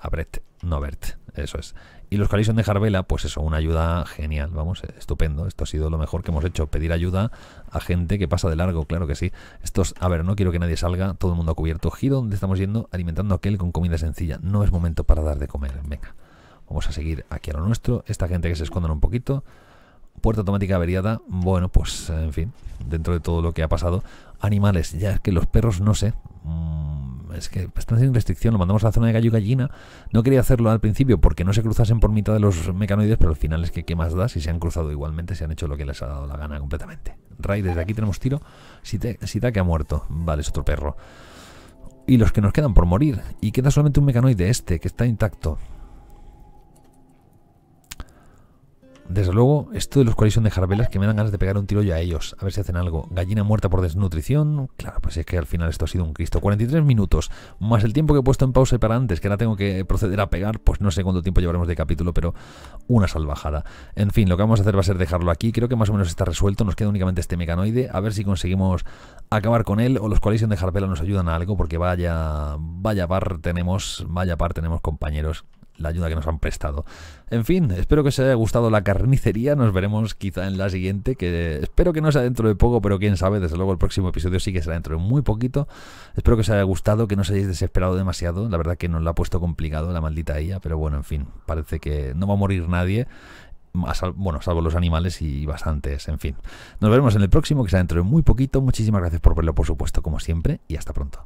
S1: a Brett, no a Bert. Eso es. Y los Collision de Jarvela, pues eso, una ayuda genial, vamos, estupendo. Esto ha sido lo mejor que hemos hecho, pedir ayuda a gente que pasa de largo, claro que sí. Estos, a ver, no quiero que nadie salga, todo el mundo cubierto. Giro ¿dónde estamos yendo, alimentando a aquel con comida sencilla. No es momento para dar de comer, venga. Vamos a seguir aquí a lo nuestro. Esta gente que se esconde un poquito. Puerta automática averiada, bueno, pues en fin, dentro de todo lo que ha pasado. Animales, ya es que los perros, no sé. Mm, es que están sin restricción, lo mandamos a la zona de gallo gallina. No quería hacerlo al principio porque no se cruzasen por mitad de los mecanoides, pero al final es que qué más da si se han cruzado igualmente, se han hecho lo que les ha dado la gana completamente. Ray, desde aquí tenemos tiro. Sita que ha muerto. Vale, es otro perro. Y los que nos quedan por morir. Y queda solamente un mecanoide este, que está intacto. Desde luego, esto de los Coalition de Jarvelas, que me dan ganas de pegar un tiro ya a ellos, a ver si hacen algo. Gallina muerta por desnutrición. Claro, pues es que al final esto ha sido un Cristo. 43 minutos, más el tiempo que he puesto en pausa y para antes, que ahora tengo que proceder a pegar, pues no sé cuánto tiempo llevaremos de capítulo, pero una salvajada. En fin, lo que vamos a hacer va a ser dejarlo aquí. Creo que más o menos está resuelto. Nos queda únicamente este mecanoide. A ver si conseguimos acabar con él o los Coalition de Jarvelas nos ayudan a algo, porque vaya, vaya par tenemos, vaya par tenemos compañeros la ayuda que nos han prestado. En fin, espero que os haya gustado la carnicería. Nos veremos quizá en la siguiente, que espero que no sea dentro de poco, pero quién sabe, desde luego el próximo episodio sí que será dentro de muy poquito. Espero que os haya gustado, que no os hayáis desesperado demasiado. La verdad que nos lo ha puesto complicado la maldita ella, pero bueno, en fin, parece que no va a morir nadie bueno, salvo los animales y bastantes, en fin. Nos veremos en el próximo, que será dentro de muy poquito. Muchísimas gracias por verlo, por supuesto, como siempre, y hasta pronto.